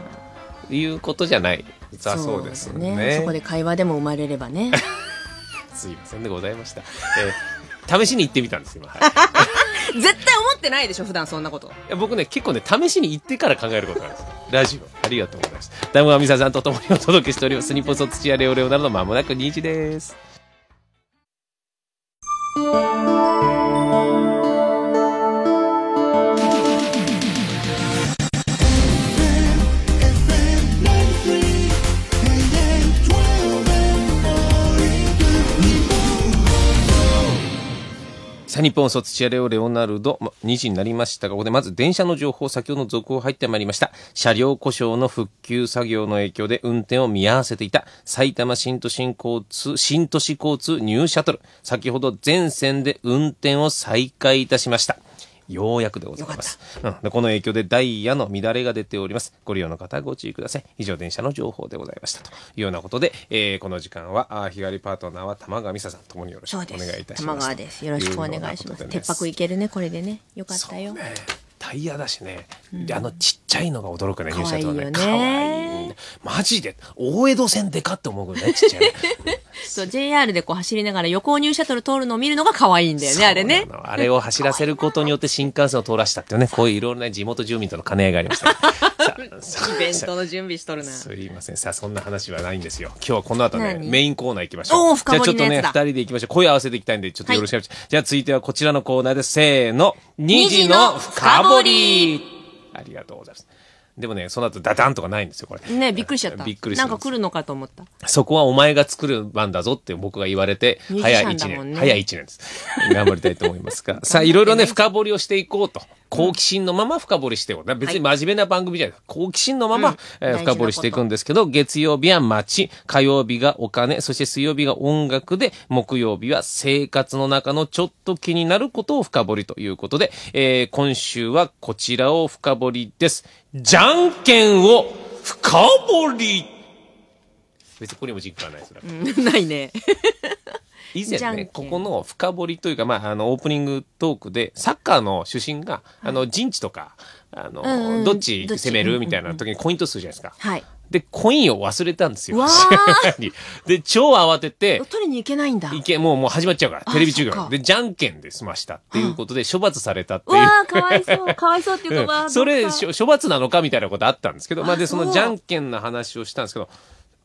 いうことじゃない実はそうですね、ね、そこで会話でも生まれればね すいませんでございました、え試しに行ってみたんです今、はい、絶対思ってないでしょ普段そんなこといや僕ね結構ね試しに行ってから考えることなんですラジオありがとうございますダムアミサさんと共にお届けしております日本ポ土屋レオレオなどまもなく2時ですさあ、日本卒チ土レオレオナルド、2時になりましたが、ここでまず電車の情報、先ほどの続報入ってまいりました。車両故障の復旧作業の影響で運転を見合わせていた埼玉新都心交通、新都市交通ニューシャトル、先ほど全線で運転を再開いたしました。ようやくでございます。うん、この影響でダイヤの乱れが出ております。ご利用の方ご注意ください。以上、電車の情報でございました。というようなことで、えー、この時間は、あ日帰りパートナーは玉川美沙さんともによろしくお願いいたします。玉川です。よろしくお願いします。鉄泊いけるね、これでね。よかったよ。タイヤだしね、うん、あのちっちゃいのが驚くね入社とねかわいい、ね、マジで大江戸線でかって思うぐらいちっちゃいそう JR でこう走りながら横をニューシャトル通るのを見るのが可愛いんだよねあれねあれを走らせることによって新幹線を通らしたっていうねこういういろんな地元住民との兼ね合いがありました、ね、イベントの準備しとるなすいませんさあそんな話はないんですよ今日はこの後ねメインコーナー行きましょうじゃあちょっとね2人で行きましょう声合わせていきたいんでちょっとよろしくお願いします、はい、じゃあ続いてはこちらのコーナーですせーの2時の深掘ボリーありがとうございます。でもね、その後ダダンとかないんですよ、これ。ねびっくりしちゃった。びっくりした。なんか来るのかと思った。そこはお前が作る番だぞって僕が言われて、早い1年。早い1年です。頑張りたいと思いますが。さあ、いろいろね、深掘りをしていこうと。好奇心のまま深掘りしてい別に真面目な番組じゃないです。好奇心のまま、え深掘りしていくんですけど、月曜日は街、火曜日がお金、そして水曜日が音楽で、木曜日は生活の中のちょっと気になることを深掘りということで、えー、今週はこちらを深掘りです。じゃんけんを深掘り別にこれも実感ないです。うないね。以前ね、ここの深掘りというか、まあ、あの、オープニングトークで、サッカーの主審が、あの、陣地とか、あの、うんうん、どっち攻めるみたいな時にコイントするじゃないですか。はい。で、コインを忘れたんですよ。で、超慌てて。取りに行けないんだ。行け、もう、もう始まっちゃうから、テレビ中継。で、じゃんけんで済ましたっていうことで、処罰されたっていう。ああ、かわいそう、かわいそうっていうか、まあ、それ、処罰なのかみたいなことあったんですけど、まあ、で、そのじゃんけんの話をしたんですけど、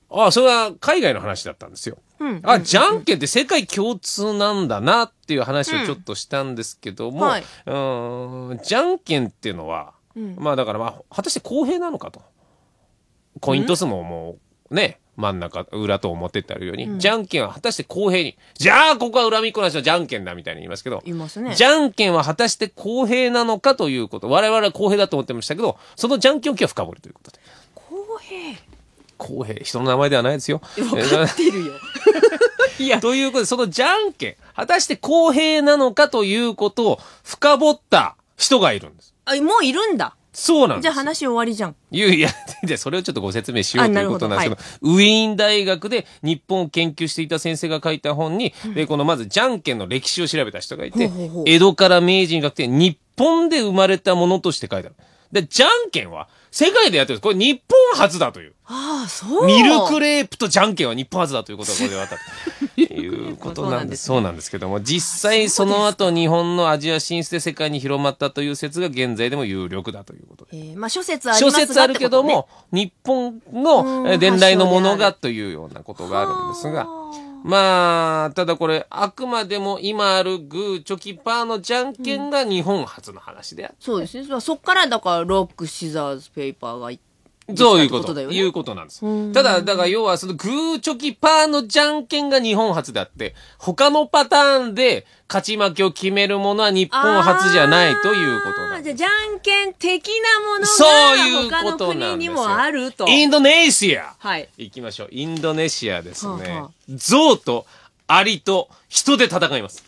ああ、それは海外の話だったんですよ。うん、あ、じゃんけんって世界共通なんだなっていう話をちょっとしたんですけども、うんはい、うんじゃんけんっていうのは、うん、まあだからまあ、果たして公平なのかと。コイントスももうね、真ん中、裏と表ってあるように、じゃんけんは果たして公平に、じゃあここは恨みっこなしのじゃんけんだみたいに言いますけど、ね、じゃんけんは果たして公平なのかということ、我々は公平だと思ってましたけど、そのじゃんけんを今日は深掘るということで。公平公平、人の名前ではないですよ。分かってるよ。いや。ということで、そのじゃんけん、果たして公平なのかということを深掘った人がいるんです。あ、もういるんだ。そうなんです。じゃあ話終わりじゃん。いや、いや、それをちょっとご説明しようということなんですけど、はい、ウィーン大学で日本を研究していた先生が書いた本に、うん、で、このまずじゃんけんの歴史を調べた人がいて、ほうほう江戸から明治にかけて日本で生まれたものとして書いてある。で、じゃんけんは世界でやってるんです。これ日本初だという。ああミルクレープとじゃんけんは日本初だということがこれでかったということなんですそうなんですけども実際その後日本のアジア進出で世界に広まったという説が現在でも有力だということで、えー、まあ諸説あります、ね、諸説あるけども日本の伝来のものがというようなことがあるんですが。まあ、ただこれ、あくまでも今あるグー、チョキ、パーのじゃんけんが日本初の話であって、うん、そうですね。そこからだから、ロック、シザーズ、ペーパーがいて。そういうこと。ね、いうことなんです。ただ、だから要はそのグーチョキパーのじゃんけんが日本初であって、他のパターンで勝ち負けを決めるものは日本初じゃないということなんです。じゃんけん的なものが他の国にもあると。インドネシア。はい。行きましょう。インドネシアですね。はああ、とアリと人で戦います。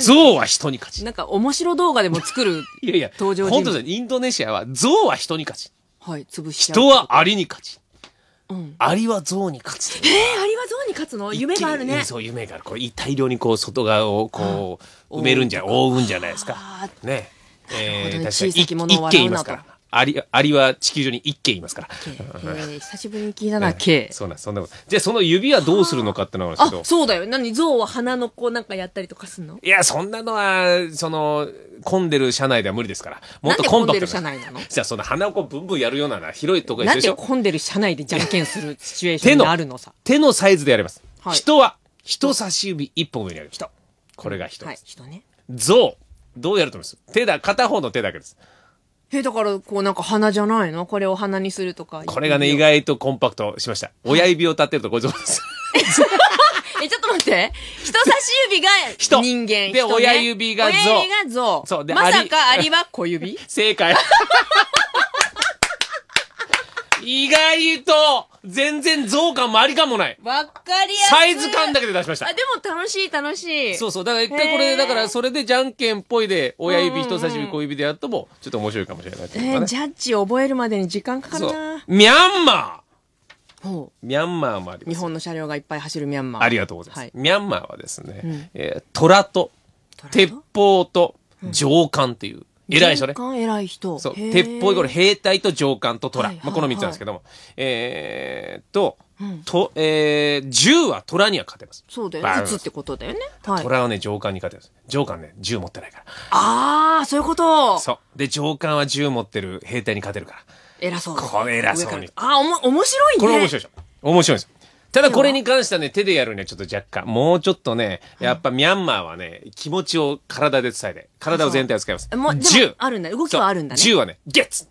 象は人に勝ち。なんか面白動画でも作る。いやいや、登場本当ですインドネシアは象は人に勝ち。はい、潰しち人はアリに勝ち。うん、アリは象に勝つ。えー、アリは象に勝つの夢があるね。そう、夢がある。これ大量にこう外側をこう埋めるんじゃ、覆うんじゃないですか。ね。えー、確かに一軒いますから。アリアリは地球上に1件いますから。え久しぶりに聞いたな、K。そうなんそんなこと。じゃあその指はどうするのかってのはあるそうだよ。何象は鼻のこうなんかやったりとかすんのいや、そんなのは、その、混んでる車内では無理ですから。もっとコンパクトんでんじゃあその鼻をこうブンブンやるような広いとこでしょ。なんで混んでる車内でじゃんけんするシチュエーションがあるのさ。手のサイズでやります。はい、人は、人差し指一本上にある。人。これが人です。はい、人ね。象。どうやると思います手だ、片方の手だけです。え、だから、こうなんか鼻じゃないのこれを鼻にするとか。これがね、意外とコンパクトしました。親指を立てるとご存知です。え、ちょっと待って。人差し指が人間。人で、ね、親指が象。親指が象。そう。で、まさかアリは小指 正解。意外と、全然増感もありかもない。わかりやすい。サイズ感だけで出しました。あ、でも楽しい楽しい。そうそう。だから一回これ、だからそれでじゃんけんっぽいで、親指、人差し指、小指でやっとも、ちょっと面白いかもしれない、ね。えー、ジャッジ覚えるまでに時間かかるな。ミャンマーほうミャンマーもあります。日本の車両がいっぱい走るミャンマー。ありがとうございます。はい、ミャンマーはですね、うん、えー、虎と、鉄砲と、上官っていう、うん偉い人ね。偉い人。そう。鉄砲イコール兵隊と上官と虎。まあ、この三つなんですけども。えー、と、うん、と、えー、銃は虎には勝てます。そうだよね。撃つってことだよね。はい、虎はね、上官に勝てます。上官ね、銃持ってないから。ああ、そういうことそう。で、上官は銃持ってる兵隊に勝てるから。偉そう。これ偉そうに。あ、おも、面白いね。これ面白いでしょ。面白いですよ。ただこれに関してはね、手でやるにはちょっと若干、もうちょっとね、やっぱミャンマーはね、気持ちを体で伝えて、体を全体を使います。もう、銃あるんだ、動きはあるんだね。銃はね、ゲッツ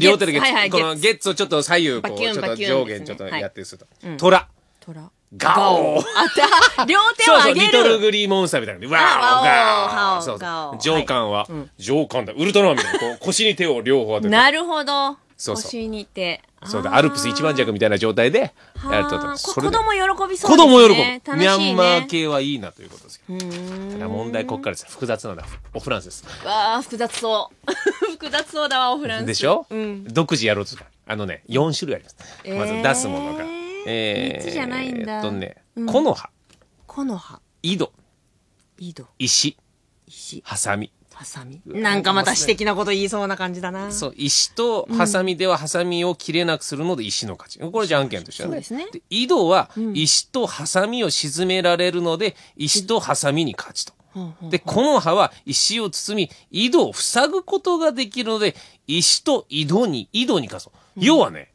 両手でゲッツ。このゲッツをちょっと左右、こう、ちょっと上下ちょっとやってすると。虎。虎。ガオー両手を上げるそうそう、リトルグリーモンスターみたいな。わーガオーそうそう。上官は、上官だ。ウルトラマンみたいな。腰に手を両方当てる。なるほど。腰に手。そうだアルプス一番弱みたいな状態でやると子供喜びそうですね子供喜ぶ、ね、ミャンマー系はいいなということですただ問題ここからです複雑なんだオフランスですわあ複雑そう 複雑そうだわオフランスでしょ、うん、独自やろうとかあのね4種類あります、えー、まず出すものがえー、じゃないんだえっとね木の葉木の葉井戸井戸石石ハサミハサミ。なんかまた私的なこと言いそうな感じだな。そう、石とハサミではハサミを切れなくするので石の勝ち。これじゃんけんとしてそうですね井戸は石とハサミを沈められるので、石とハサミに勝ちと。で、この葉は石を包み、井戸を塞ぐことができるので、石と井戸に、井戸に勝つ要はね、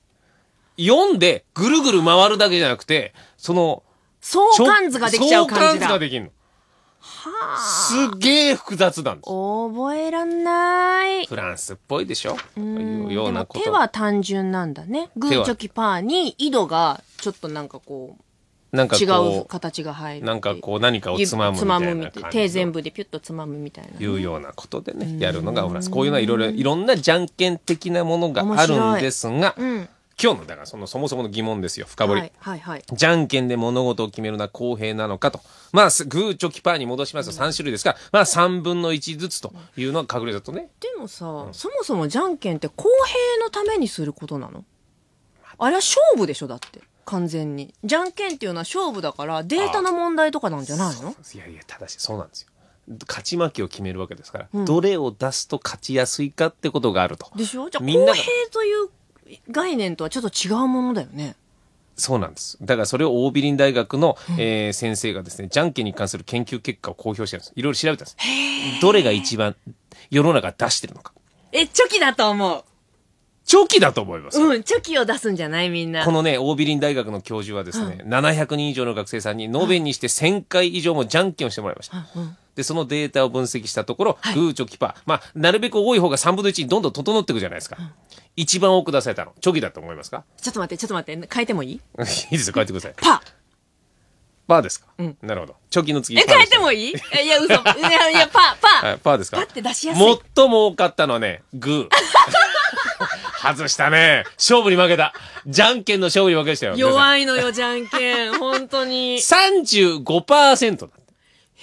読んでぐるぐる回るだけじゃなくて、その、相関図ができちゃう感じ相関図ができるの。はすげえ複雑なんです。覚えらんない。フランスっぽいでしょというようなこと。手は単純なんだね。グーチョキパーに井戸がちょっとなんかこう。なんか違う形が入るなんかこう何かをつまむみたいな手全部でピュッとつまむみたいな、いうようなことでねやるのがフランスこういうのはいろいろいろんなじゃんけん的なものがあるんですが、うん、今日のだからそのそもそもの疑問ですよ深掘り、はいはいはい、じゃんけんで物事を決めるのは公平なのかとまあグーチョキパーに戻しますと3種類ですが、まあ3分の1ずつというのは隠れとねでもさ、うん、そもそもじゃんけんって公平のためにすることなのあれは勝負でしょだって完全にじゃんけんっていうのは勝負だからデータの問題とかなんじゃないのいやいや正しいそうなんですよ勝ち負けを決めるわけですから、うん、どれを出すと勝ちやすいかってことがあるとでしょじゃあ公平という概念とはちょっと違うものだよね。そうなんです。だからそれをオービリン大学の、えー、先生がですね、じゃんけんに関する研究結果を公表してるんです。いろいろ調べたんです。どれが一番世の中出してるのか。え、チョキだと思う。チョキだと思います。うん、チョキを出すんじゃないみんな。このね、オービリン大学の教授はですね、うん、700人以上の学生さんに、延べにして1000回以上もじゃんけんをしてもらいました。うんうんで、そのデータを分析したところ、はい、グーチョキパー、まあ、なるべく多い方が3分の1にどんどん整っていくじゃないですか。うん、一番多く出されたの、チョキだと思いますかちょっと待って、ちょっと待って、変えてもいい いいですよ、変えてください。パーパーですか、うん、なるほど。チョキの次え、変えてもいいいや、嘘。いや、いや、パー、パー。パーですかパって出しやすい。最も多かったのはね、グー。外したね。勝負に負けた。じゃんけんの勝負に負けましたよ。弱いのよ、じゃんけん。本当に。35%だ。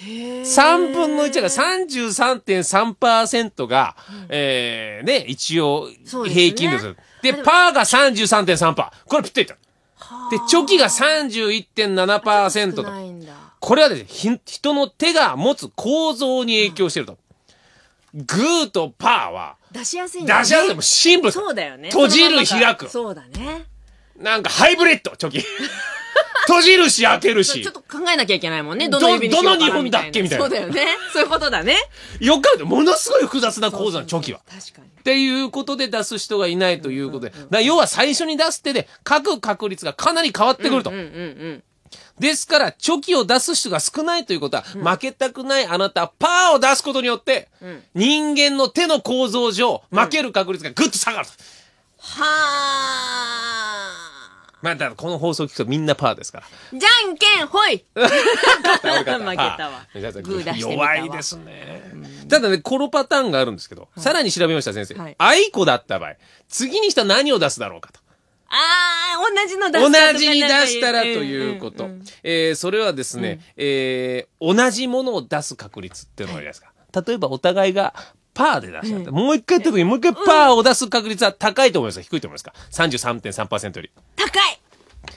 3分の1が33.3%が、えー、ね、一応平均です。で、ね、でパーが33.3%。これぴったりだ。で、チョキが31.7%と。これはですね、人の手が持つ構造に影響してると。グーとパーは、出しやすい、ね、出しやすい。もうシンプル。そうだよね。閉じる、開く。そうだね。なんかハイブリッド、チョキ。閉じるし、開けるし。ちょっと考えなきゃいけないもんね。どのど、の日本だっけみたいな。そうだよね。そういうことだね。よかっものすごい複雑な講座のチョキは。確かに。っていうことで出す人がいないということで。要は最初に出す手で書く確率がかなり変わってくると。うんうんうんですから、チョキを出す人が少ないということは、負けたくないあなた、パーを出すことによって、うん、人間の手の構造上、負ける確率がぐっと下がると。はあ。まあ、だこの放送聞くとみんなパーですから。じゃんけんほい 負けたわ。グー出して弱いですね。ただね、このパターンがあるんですけど、さらに調べました先生。はい、愛子だった場合、次にした何を出すだろうかと。ああ、同じの出した同じに出したらということ。うんうんうん、えー、それはですね、うん、えー、同じものを出す確率っていうのがありますか、はい、例えばお互いがパーで出しちゃった。もう一回やった時にもう一回パーを出す確率は高いと思いますか低いと思いますか ?33.3% より。高い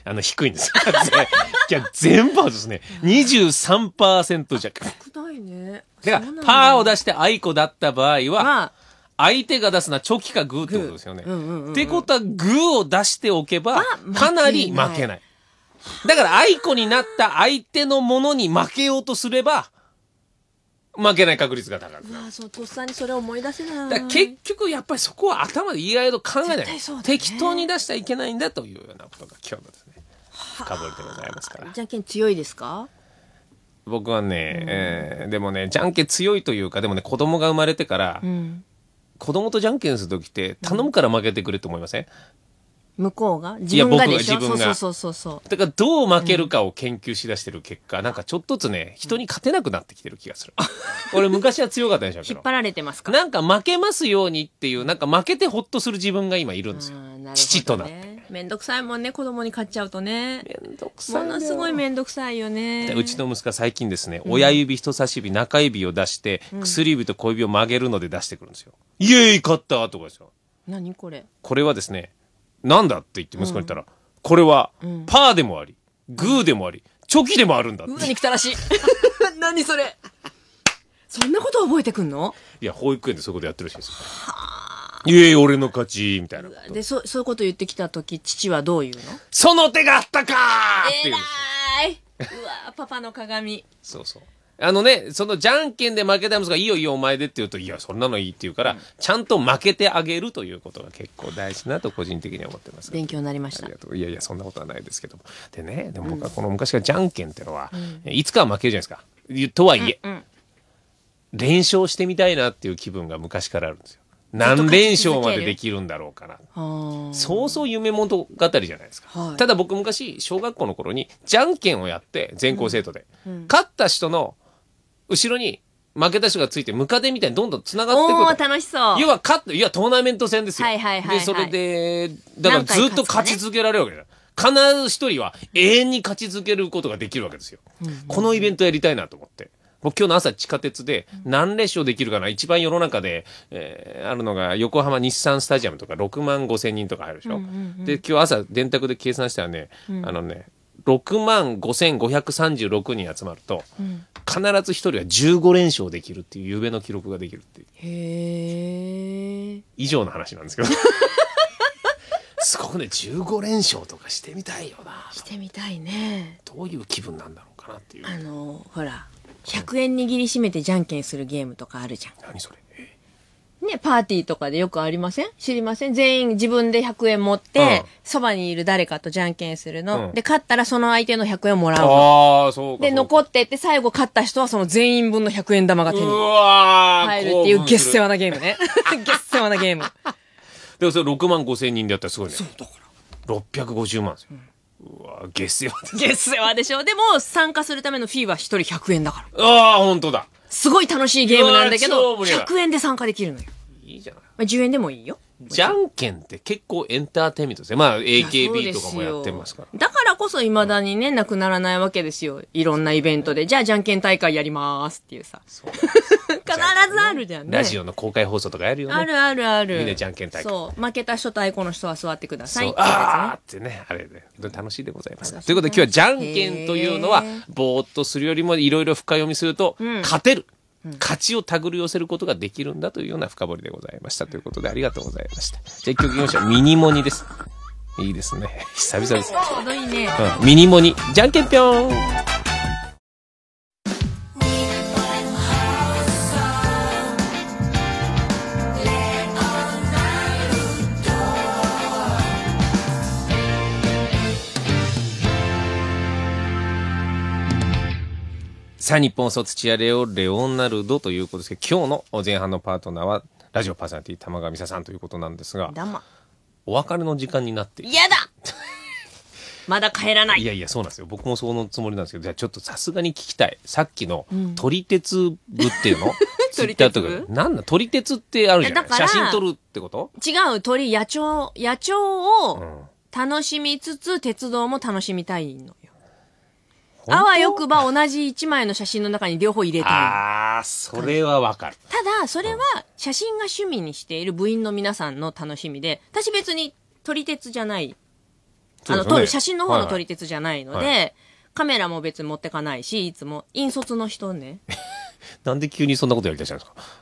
あの、低いんです。いや、全パーですね。23%弱。くないね。だから、パーを出してアイコだった場合は、相手が出すのはチョキかグーってことですよね。ってことは、グーを出しておけば、かなり負けない。だから、アイコになった相手のものに負けようとすれば、負けない確率が高くまあ、そう、とっさにそれを思い出せない。だ結局、やっぱりそこは頭で意外と考えない、ね。適当に出しちゃいけないんだというようなことが今日のですね、深掘りでございますから。じゃんけん強いですか僕はね、うん、えー、でもね、じゃんけん強いというか、でもね、子供が生まれてから、うん、子供とじゃんけんする時って、頼むから負けてくれと思いません、うん向こうが自分がでしょそうそうそうそうだからどう負けるかを研究しだしてる結果、うん、なんかちょっとずつね人に勝てなくなってきてる気がする俺昔は強かったでしょ 引っ張られてますかなんか負けますようにっていうなんか負けてほっとする自分が今いるんですよ、ね、父となってめんどくさいもんね子供に買っちゃうとねめんどくさいものすごいめんどくさいよねうちの息子は最近ですね、うん、親指人差し指中指を出して、うん、薬指と小指を曲げるので出してくるんですよ、イエーイ勝ったとかですよ何これこれはですねなんだって言って息子に言ったら、これは、パーでもあり、グーでもあり、チョキでもあるんだって。うわ、憎たらしい。何それ。そんなこと覚えてくんのいや、保育園でそういうことやってるらしいですよ。いえいえ、俺の勝ち、みたいなこと。で、そ、そういうこと言ってきたとき、父はどう言うのその手があったかーえらい。うわ、パパの鏡。そうそう。あのね、そのじゃんけんで負けたんですが、いいよいいよお前でって言うと、いや、そんなのいいって言うから、うん、ちゃんと負けてあげるということが結構大事なと個人的には思ってます。勉強になりました。いやいや、そんなことはないですけども。でね、でも僕はこの昔からじゃんけんってのは、うん、いつかは負けるじゃないですか。とはいえ、うんうん、連勝してみたいなっていう気分が昔からあるんですよ。何連勝までできるんだろうかな。そうそう夢物語じゃないですか。はい、ただ僕昔、小学校の頃に、じゃんけんをやって、全校生徒で、勝った人の、後ろに負けた人がついてムカデみたいにどんどん繋がっておー、くる。楽しそう。要は勝って、いや、トーナメント戦ですよ。はいはいはいはいで、それで、だからずっと勝ち続けられるわけだ。必ず一人は永遠に勝ち続けることができるわけですよ。このイベントやりたいなと思って。僕今日の朝地下鉄で何列車できるかな一番世の中で、えーあるのが横浜日産スタジアムとか6万5千人とか入るでしょ、で今日朝電卓で計算したらね、あのね6万5536人集まると、うん、必ず1人は15連勝できるっていう夢の記録ができるっていう。へ以上の話なんですけど。すごくね15連勝とかしてみたいよなしてみたいねどういう気分なんだろうかなっていうあのほら100円握りしめてじゃんけんするゲームとかあるじゃん何それね、パーティーとかでよくありません知りません全員自分で100円持って、そ、ば、にいる誰かとじゃんけんするの。うんで、勝ったらその相手の100円をもらうああ、そうか。で、残ってって、最後勝った人はその全員分の100円玉が手うにわ入るっていうゲッセワなゲームね。ゲッセワなゲーム。でもそれ6万5千人でやったらすごいね。そう、だから。650万ですよ。うわぁ、ゲスよ。ゲッセワでしょ。でも、参加するためのフィーは1人100円だから。ああ、本当だ。すごい楽しいゲームなんだけど、100円で参加できるのよ。いじゃない。まあ、10円でもいいよ。じゃんけんって結構エンターテインメントですね。まあ AKB とかもやってますから。だからこそいまだにね、なくならないわけですよ。いろんなイベントで。じゃあじゃんけん大会やりますっていうさ。そう 必ずあるじゃんね。ラジオの公開放送とかやるよね。あるあるある。みんなじゃんけん大会。そう。負けた人と愛イの人は座ってくださいってああってね、あれで、ね。楽しいでございます。ということで今日はじゃんけんというのは、ぼーっとするよりもいろいろ深読みすると、勝てる。勝ちを手繰り寄せることができるんだというような深掘りでございましたということでありがとうございました。じゃあ一曲いきましょう。ミニモニです。いいですね。久々です。いいね。うん、ミニモニ。じゃんけんぴょん。さあ、日本卒土屋レオ、レオナルドということですけど、今日の前半のパートナーは、ラジオパーソナリティ、玉川美沙さんということなんですが、お別れの時間になっている嫌だまだ帰らないいやいや、そうなんですよ。僕もそのつもりなんですけど、じゃあちょっとさすがに聞きたい。さっきの撮り鉄部っていうの ツイッターとか鉄なんだ、撮り鉄ってあるじゃ写真撮るってこと違う鳥野鳥野鳥を楽しみつつ鉄道も楽しみたいのよあわよくば同じ1枚の写真の中に両方入れたい。ああ、それはわかる。ただ、それは写真が趣味にしている部員の皆さんの楽しみで、私別に撮り鉄じゃない。ね、あの、撮る写真の方の撮り鉄じゃないので、はいはいカメラも別に持ってかないし、いつも、引率の人ね。なんで急にそんなことやりたいじゃないですか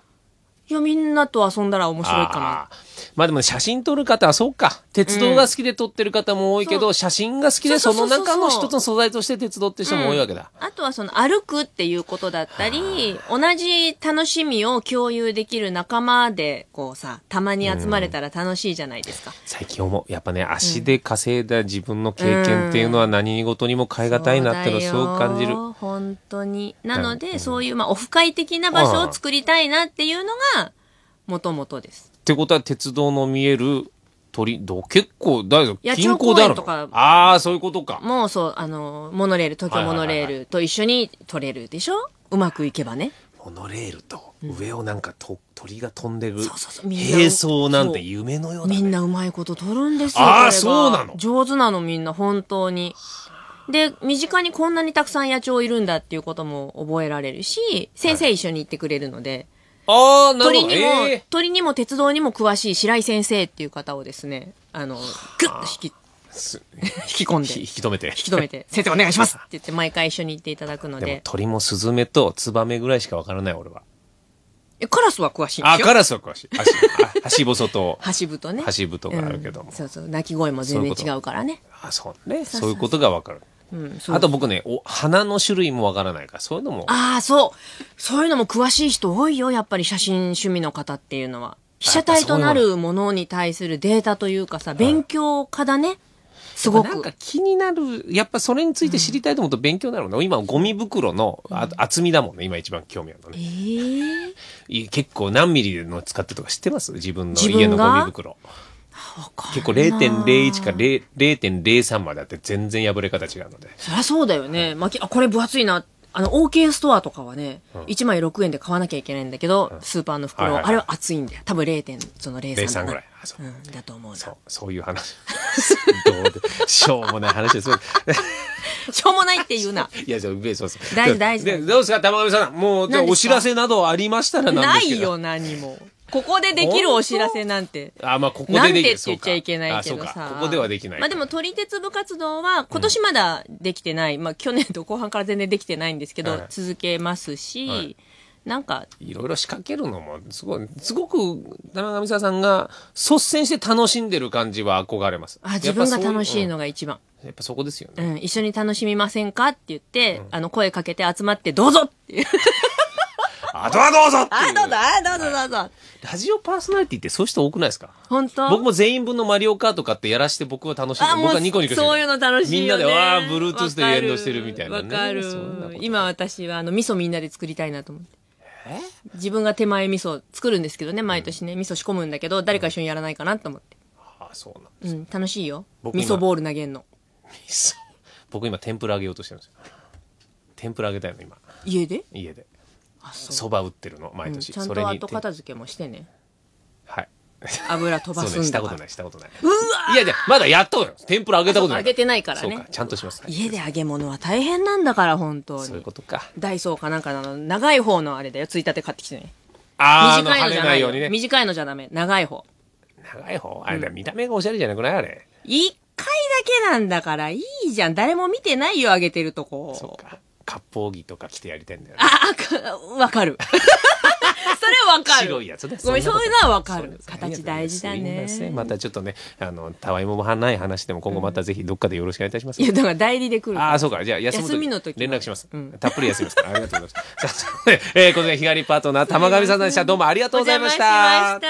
いや、みんなと遊んだら面白いかな。まあでも写真撮る方はそうか。鉄道が好きで撮ってる方も多いけど、うん、写真が好きでその中の一つの素材として鉄道って人も多いわけだ。あとはその歩くっていうことだったり、同じ楽しみを共有できる仲間で、こうさ、たまに集まれたら楽しいじゃないですか。うん、最近思う。やっぱね、足で稼いだ自分の経験っていうのは何事にも変え難いなってのすごく感じる。本当に。なので、そういう、まあ、オフ会的な場所を作りたいなっていうのが、もともとです。ってことは鉄道の見える鳥ど結構だよ近郊だろとかああそういうことかもうそうあのモノレール東京モノレールと一緒に取れるでしょ、うまくいけばねモノレールと上をなんかと、うん、鳥が飛んでる並走なんて夢のような、ね、みんなうまいこと取るんですよああそうなの上手なのみんな本当にで身近にこんなにたくさん野鳥いるんだっていうことも覚えられるし先生一緒に行ってくれるので、ああ、なるほど。鳥にも、えー、鳥にも鉄道にも詳しい白井先生っていう方をですね、あの、ぐっと引き、引き込んで。引き止めて。引き止めて、先生お願いしますって言って毎回一緒に行っていただくので。でも鳥もスズメとツバメぐらいしかわからない俺は。え、カラスは詳しいんですよあ、カラスは詳しい。はしぶ そと。はしぶとね。はしぶとがあるけども、うん、そうそう。鳴き声も全然違うからね。ううあ、そうね。そういうことがわかる。そうそうそううんあと僕ね、お花の種類もわからないから、そういうのも。ああ、そう。そういうのも詳しい人多いよ、やっぱり写真趣味の方っていうのは。被写体となるものに対するデータというかさ、勉強家だね。すごなんく。か気になる、やっぱそれについて知りたいと思うと勉強になるもんね。今、ゴミ袋の厚みだもんね。今一番興味あるのえね。え結構何ミリの使ってとか知ってます自分の家のゴミ袋。結構0.01か0.03まであって全然破れ方違うのでそりゃそうだよね、まあ、あこれ分厚いなあの OK ストアとかはね、うん、1枚6円で買わなきゃいけないんだけど、うん、スーパーの袋、はいはいはい、あれは厚いんだよ多分0点その0.3だなぐらいそう、うん、だと思うそうそういう話 しょうもない話です しょうもないって言うな。いや、じゃそうそう。大事、大事。どうですか、玉上さん。もう、お知らせなどありましたらないよ、何も。ここでできるお知らせなんて。あ、まあ、ここでできる。なんてって言っちゃいけないけどさ。ここではできない。まあでも、撮り鉄部活動は、今年まだできてない。うん、まあ、去年と後半から全然できてないんですけど、はい、続けますし、はい、なんか。いろいろ仕掛けるのも、すごい、すごく、田中美沙さんが率先して楽しんでる感じは憧れます。あ、自分が楽しいのが一番。やっぱそこですよね。うん、一緒に楽しみませんかって言って、うん、あの、声かけて集まって、どうぞっていう。あとはどうぞあ、どうぞ、あ、どうぞ、どうぞ。ラジオパーソナリティってそういう人多くないですか本当僕も全員分のマリオカーとかってやらして僕は楽しい。僕はニコニコしてる。そういうの楽しいみんなで、わあ、ブルートゥースで連動してるみたいな。わかる。今私は、あの、味噌みんなで作りたいなと思って。自分が手前味噌作るんですけどね、毎年ね、味噌仕込むんだけど、誰か一緒にやらないかなと思って。ああ、そうなんです。うん、楽しいよ。味噌ボール投げんの。味 噌僕今天ぷら揚げようとしてるんですよ。天ぷら揚げたいの今。家で家で。そば売ってるの毎年、ちゃんと後片付けもしてねはい油飛ばすんだしたことないしたことないうわいやいやまだやっとよ天ぷら揚げたことない揚げてないからねちゃんとします、家で揚げ物は大変なんだから本当にそういうことかダイソーかなんかの長い方のあれだよついたて買ってきてねあ短いのじゃないようにね短いのじゃダメ長い方長い方あれだ、見た目がおしゃれじゃなくないあれ一回だけなんだからいいじゃん誰も見てないよ揚げてるとこそうか割烹着とか着てやりたいんだよね。あ、わかる。それわかる。白いやつすごめん、そういうのはわかる。形大事だね。またちょっとね、あの、たわいもない話でも今後またぜひどっかでよろしくお願いいたします。いや、だから代理で来る。ああ、そうか。じゃあ休みの時。連絡します。たっぷり休みますから。ありがとうございます。さあ、えー、こちら日帰りパートナー、玉上さんでした。どうもありがとうございました。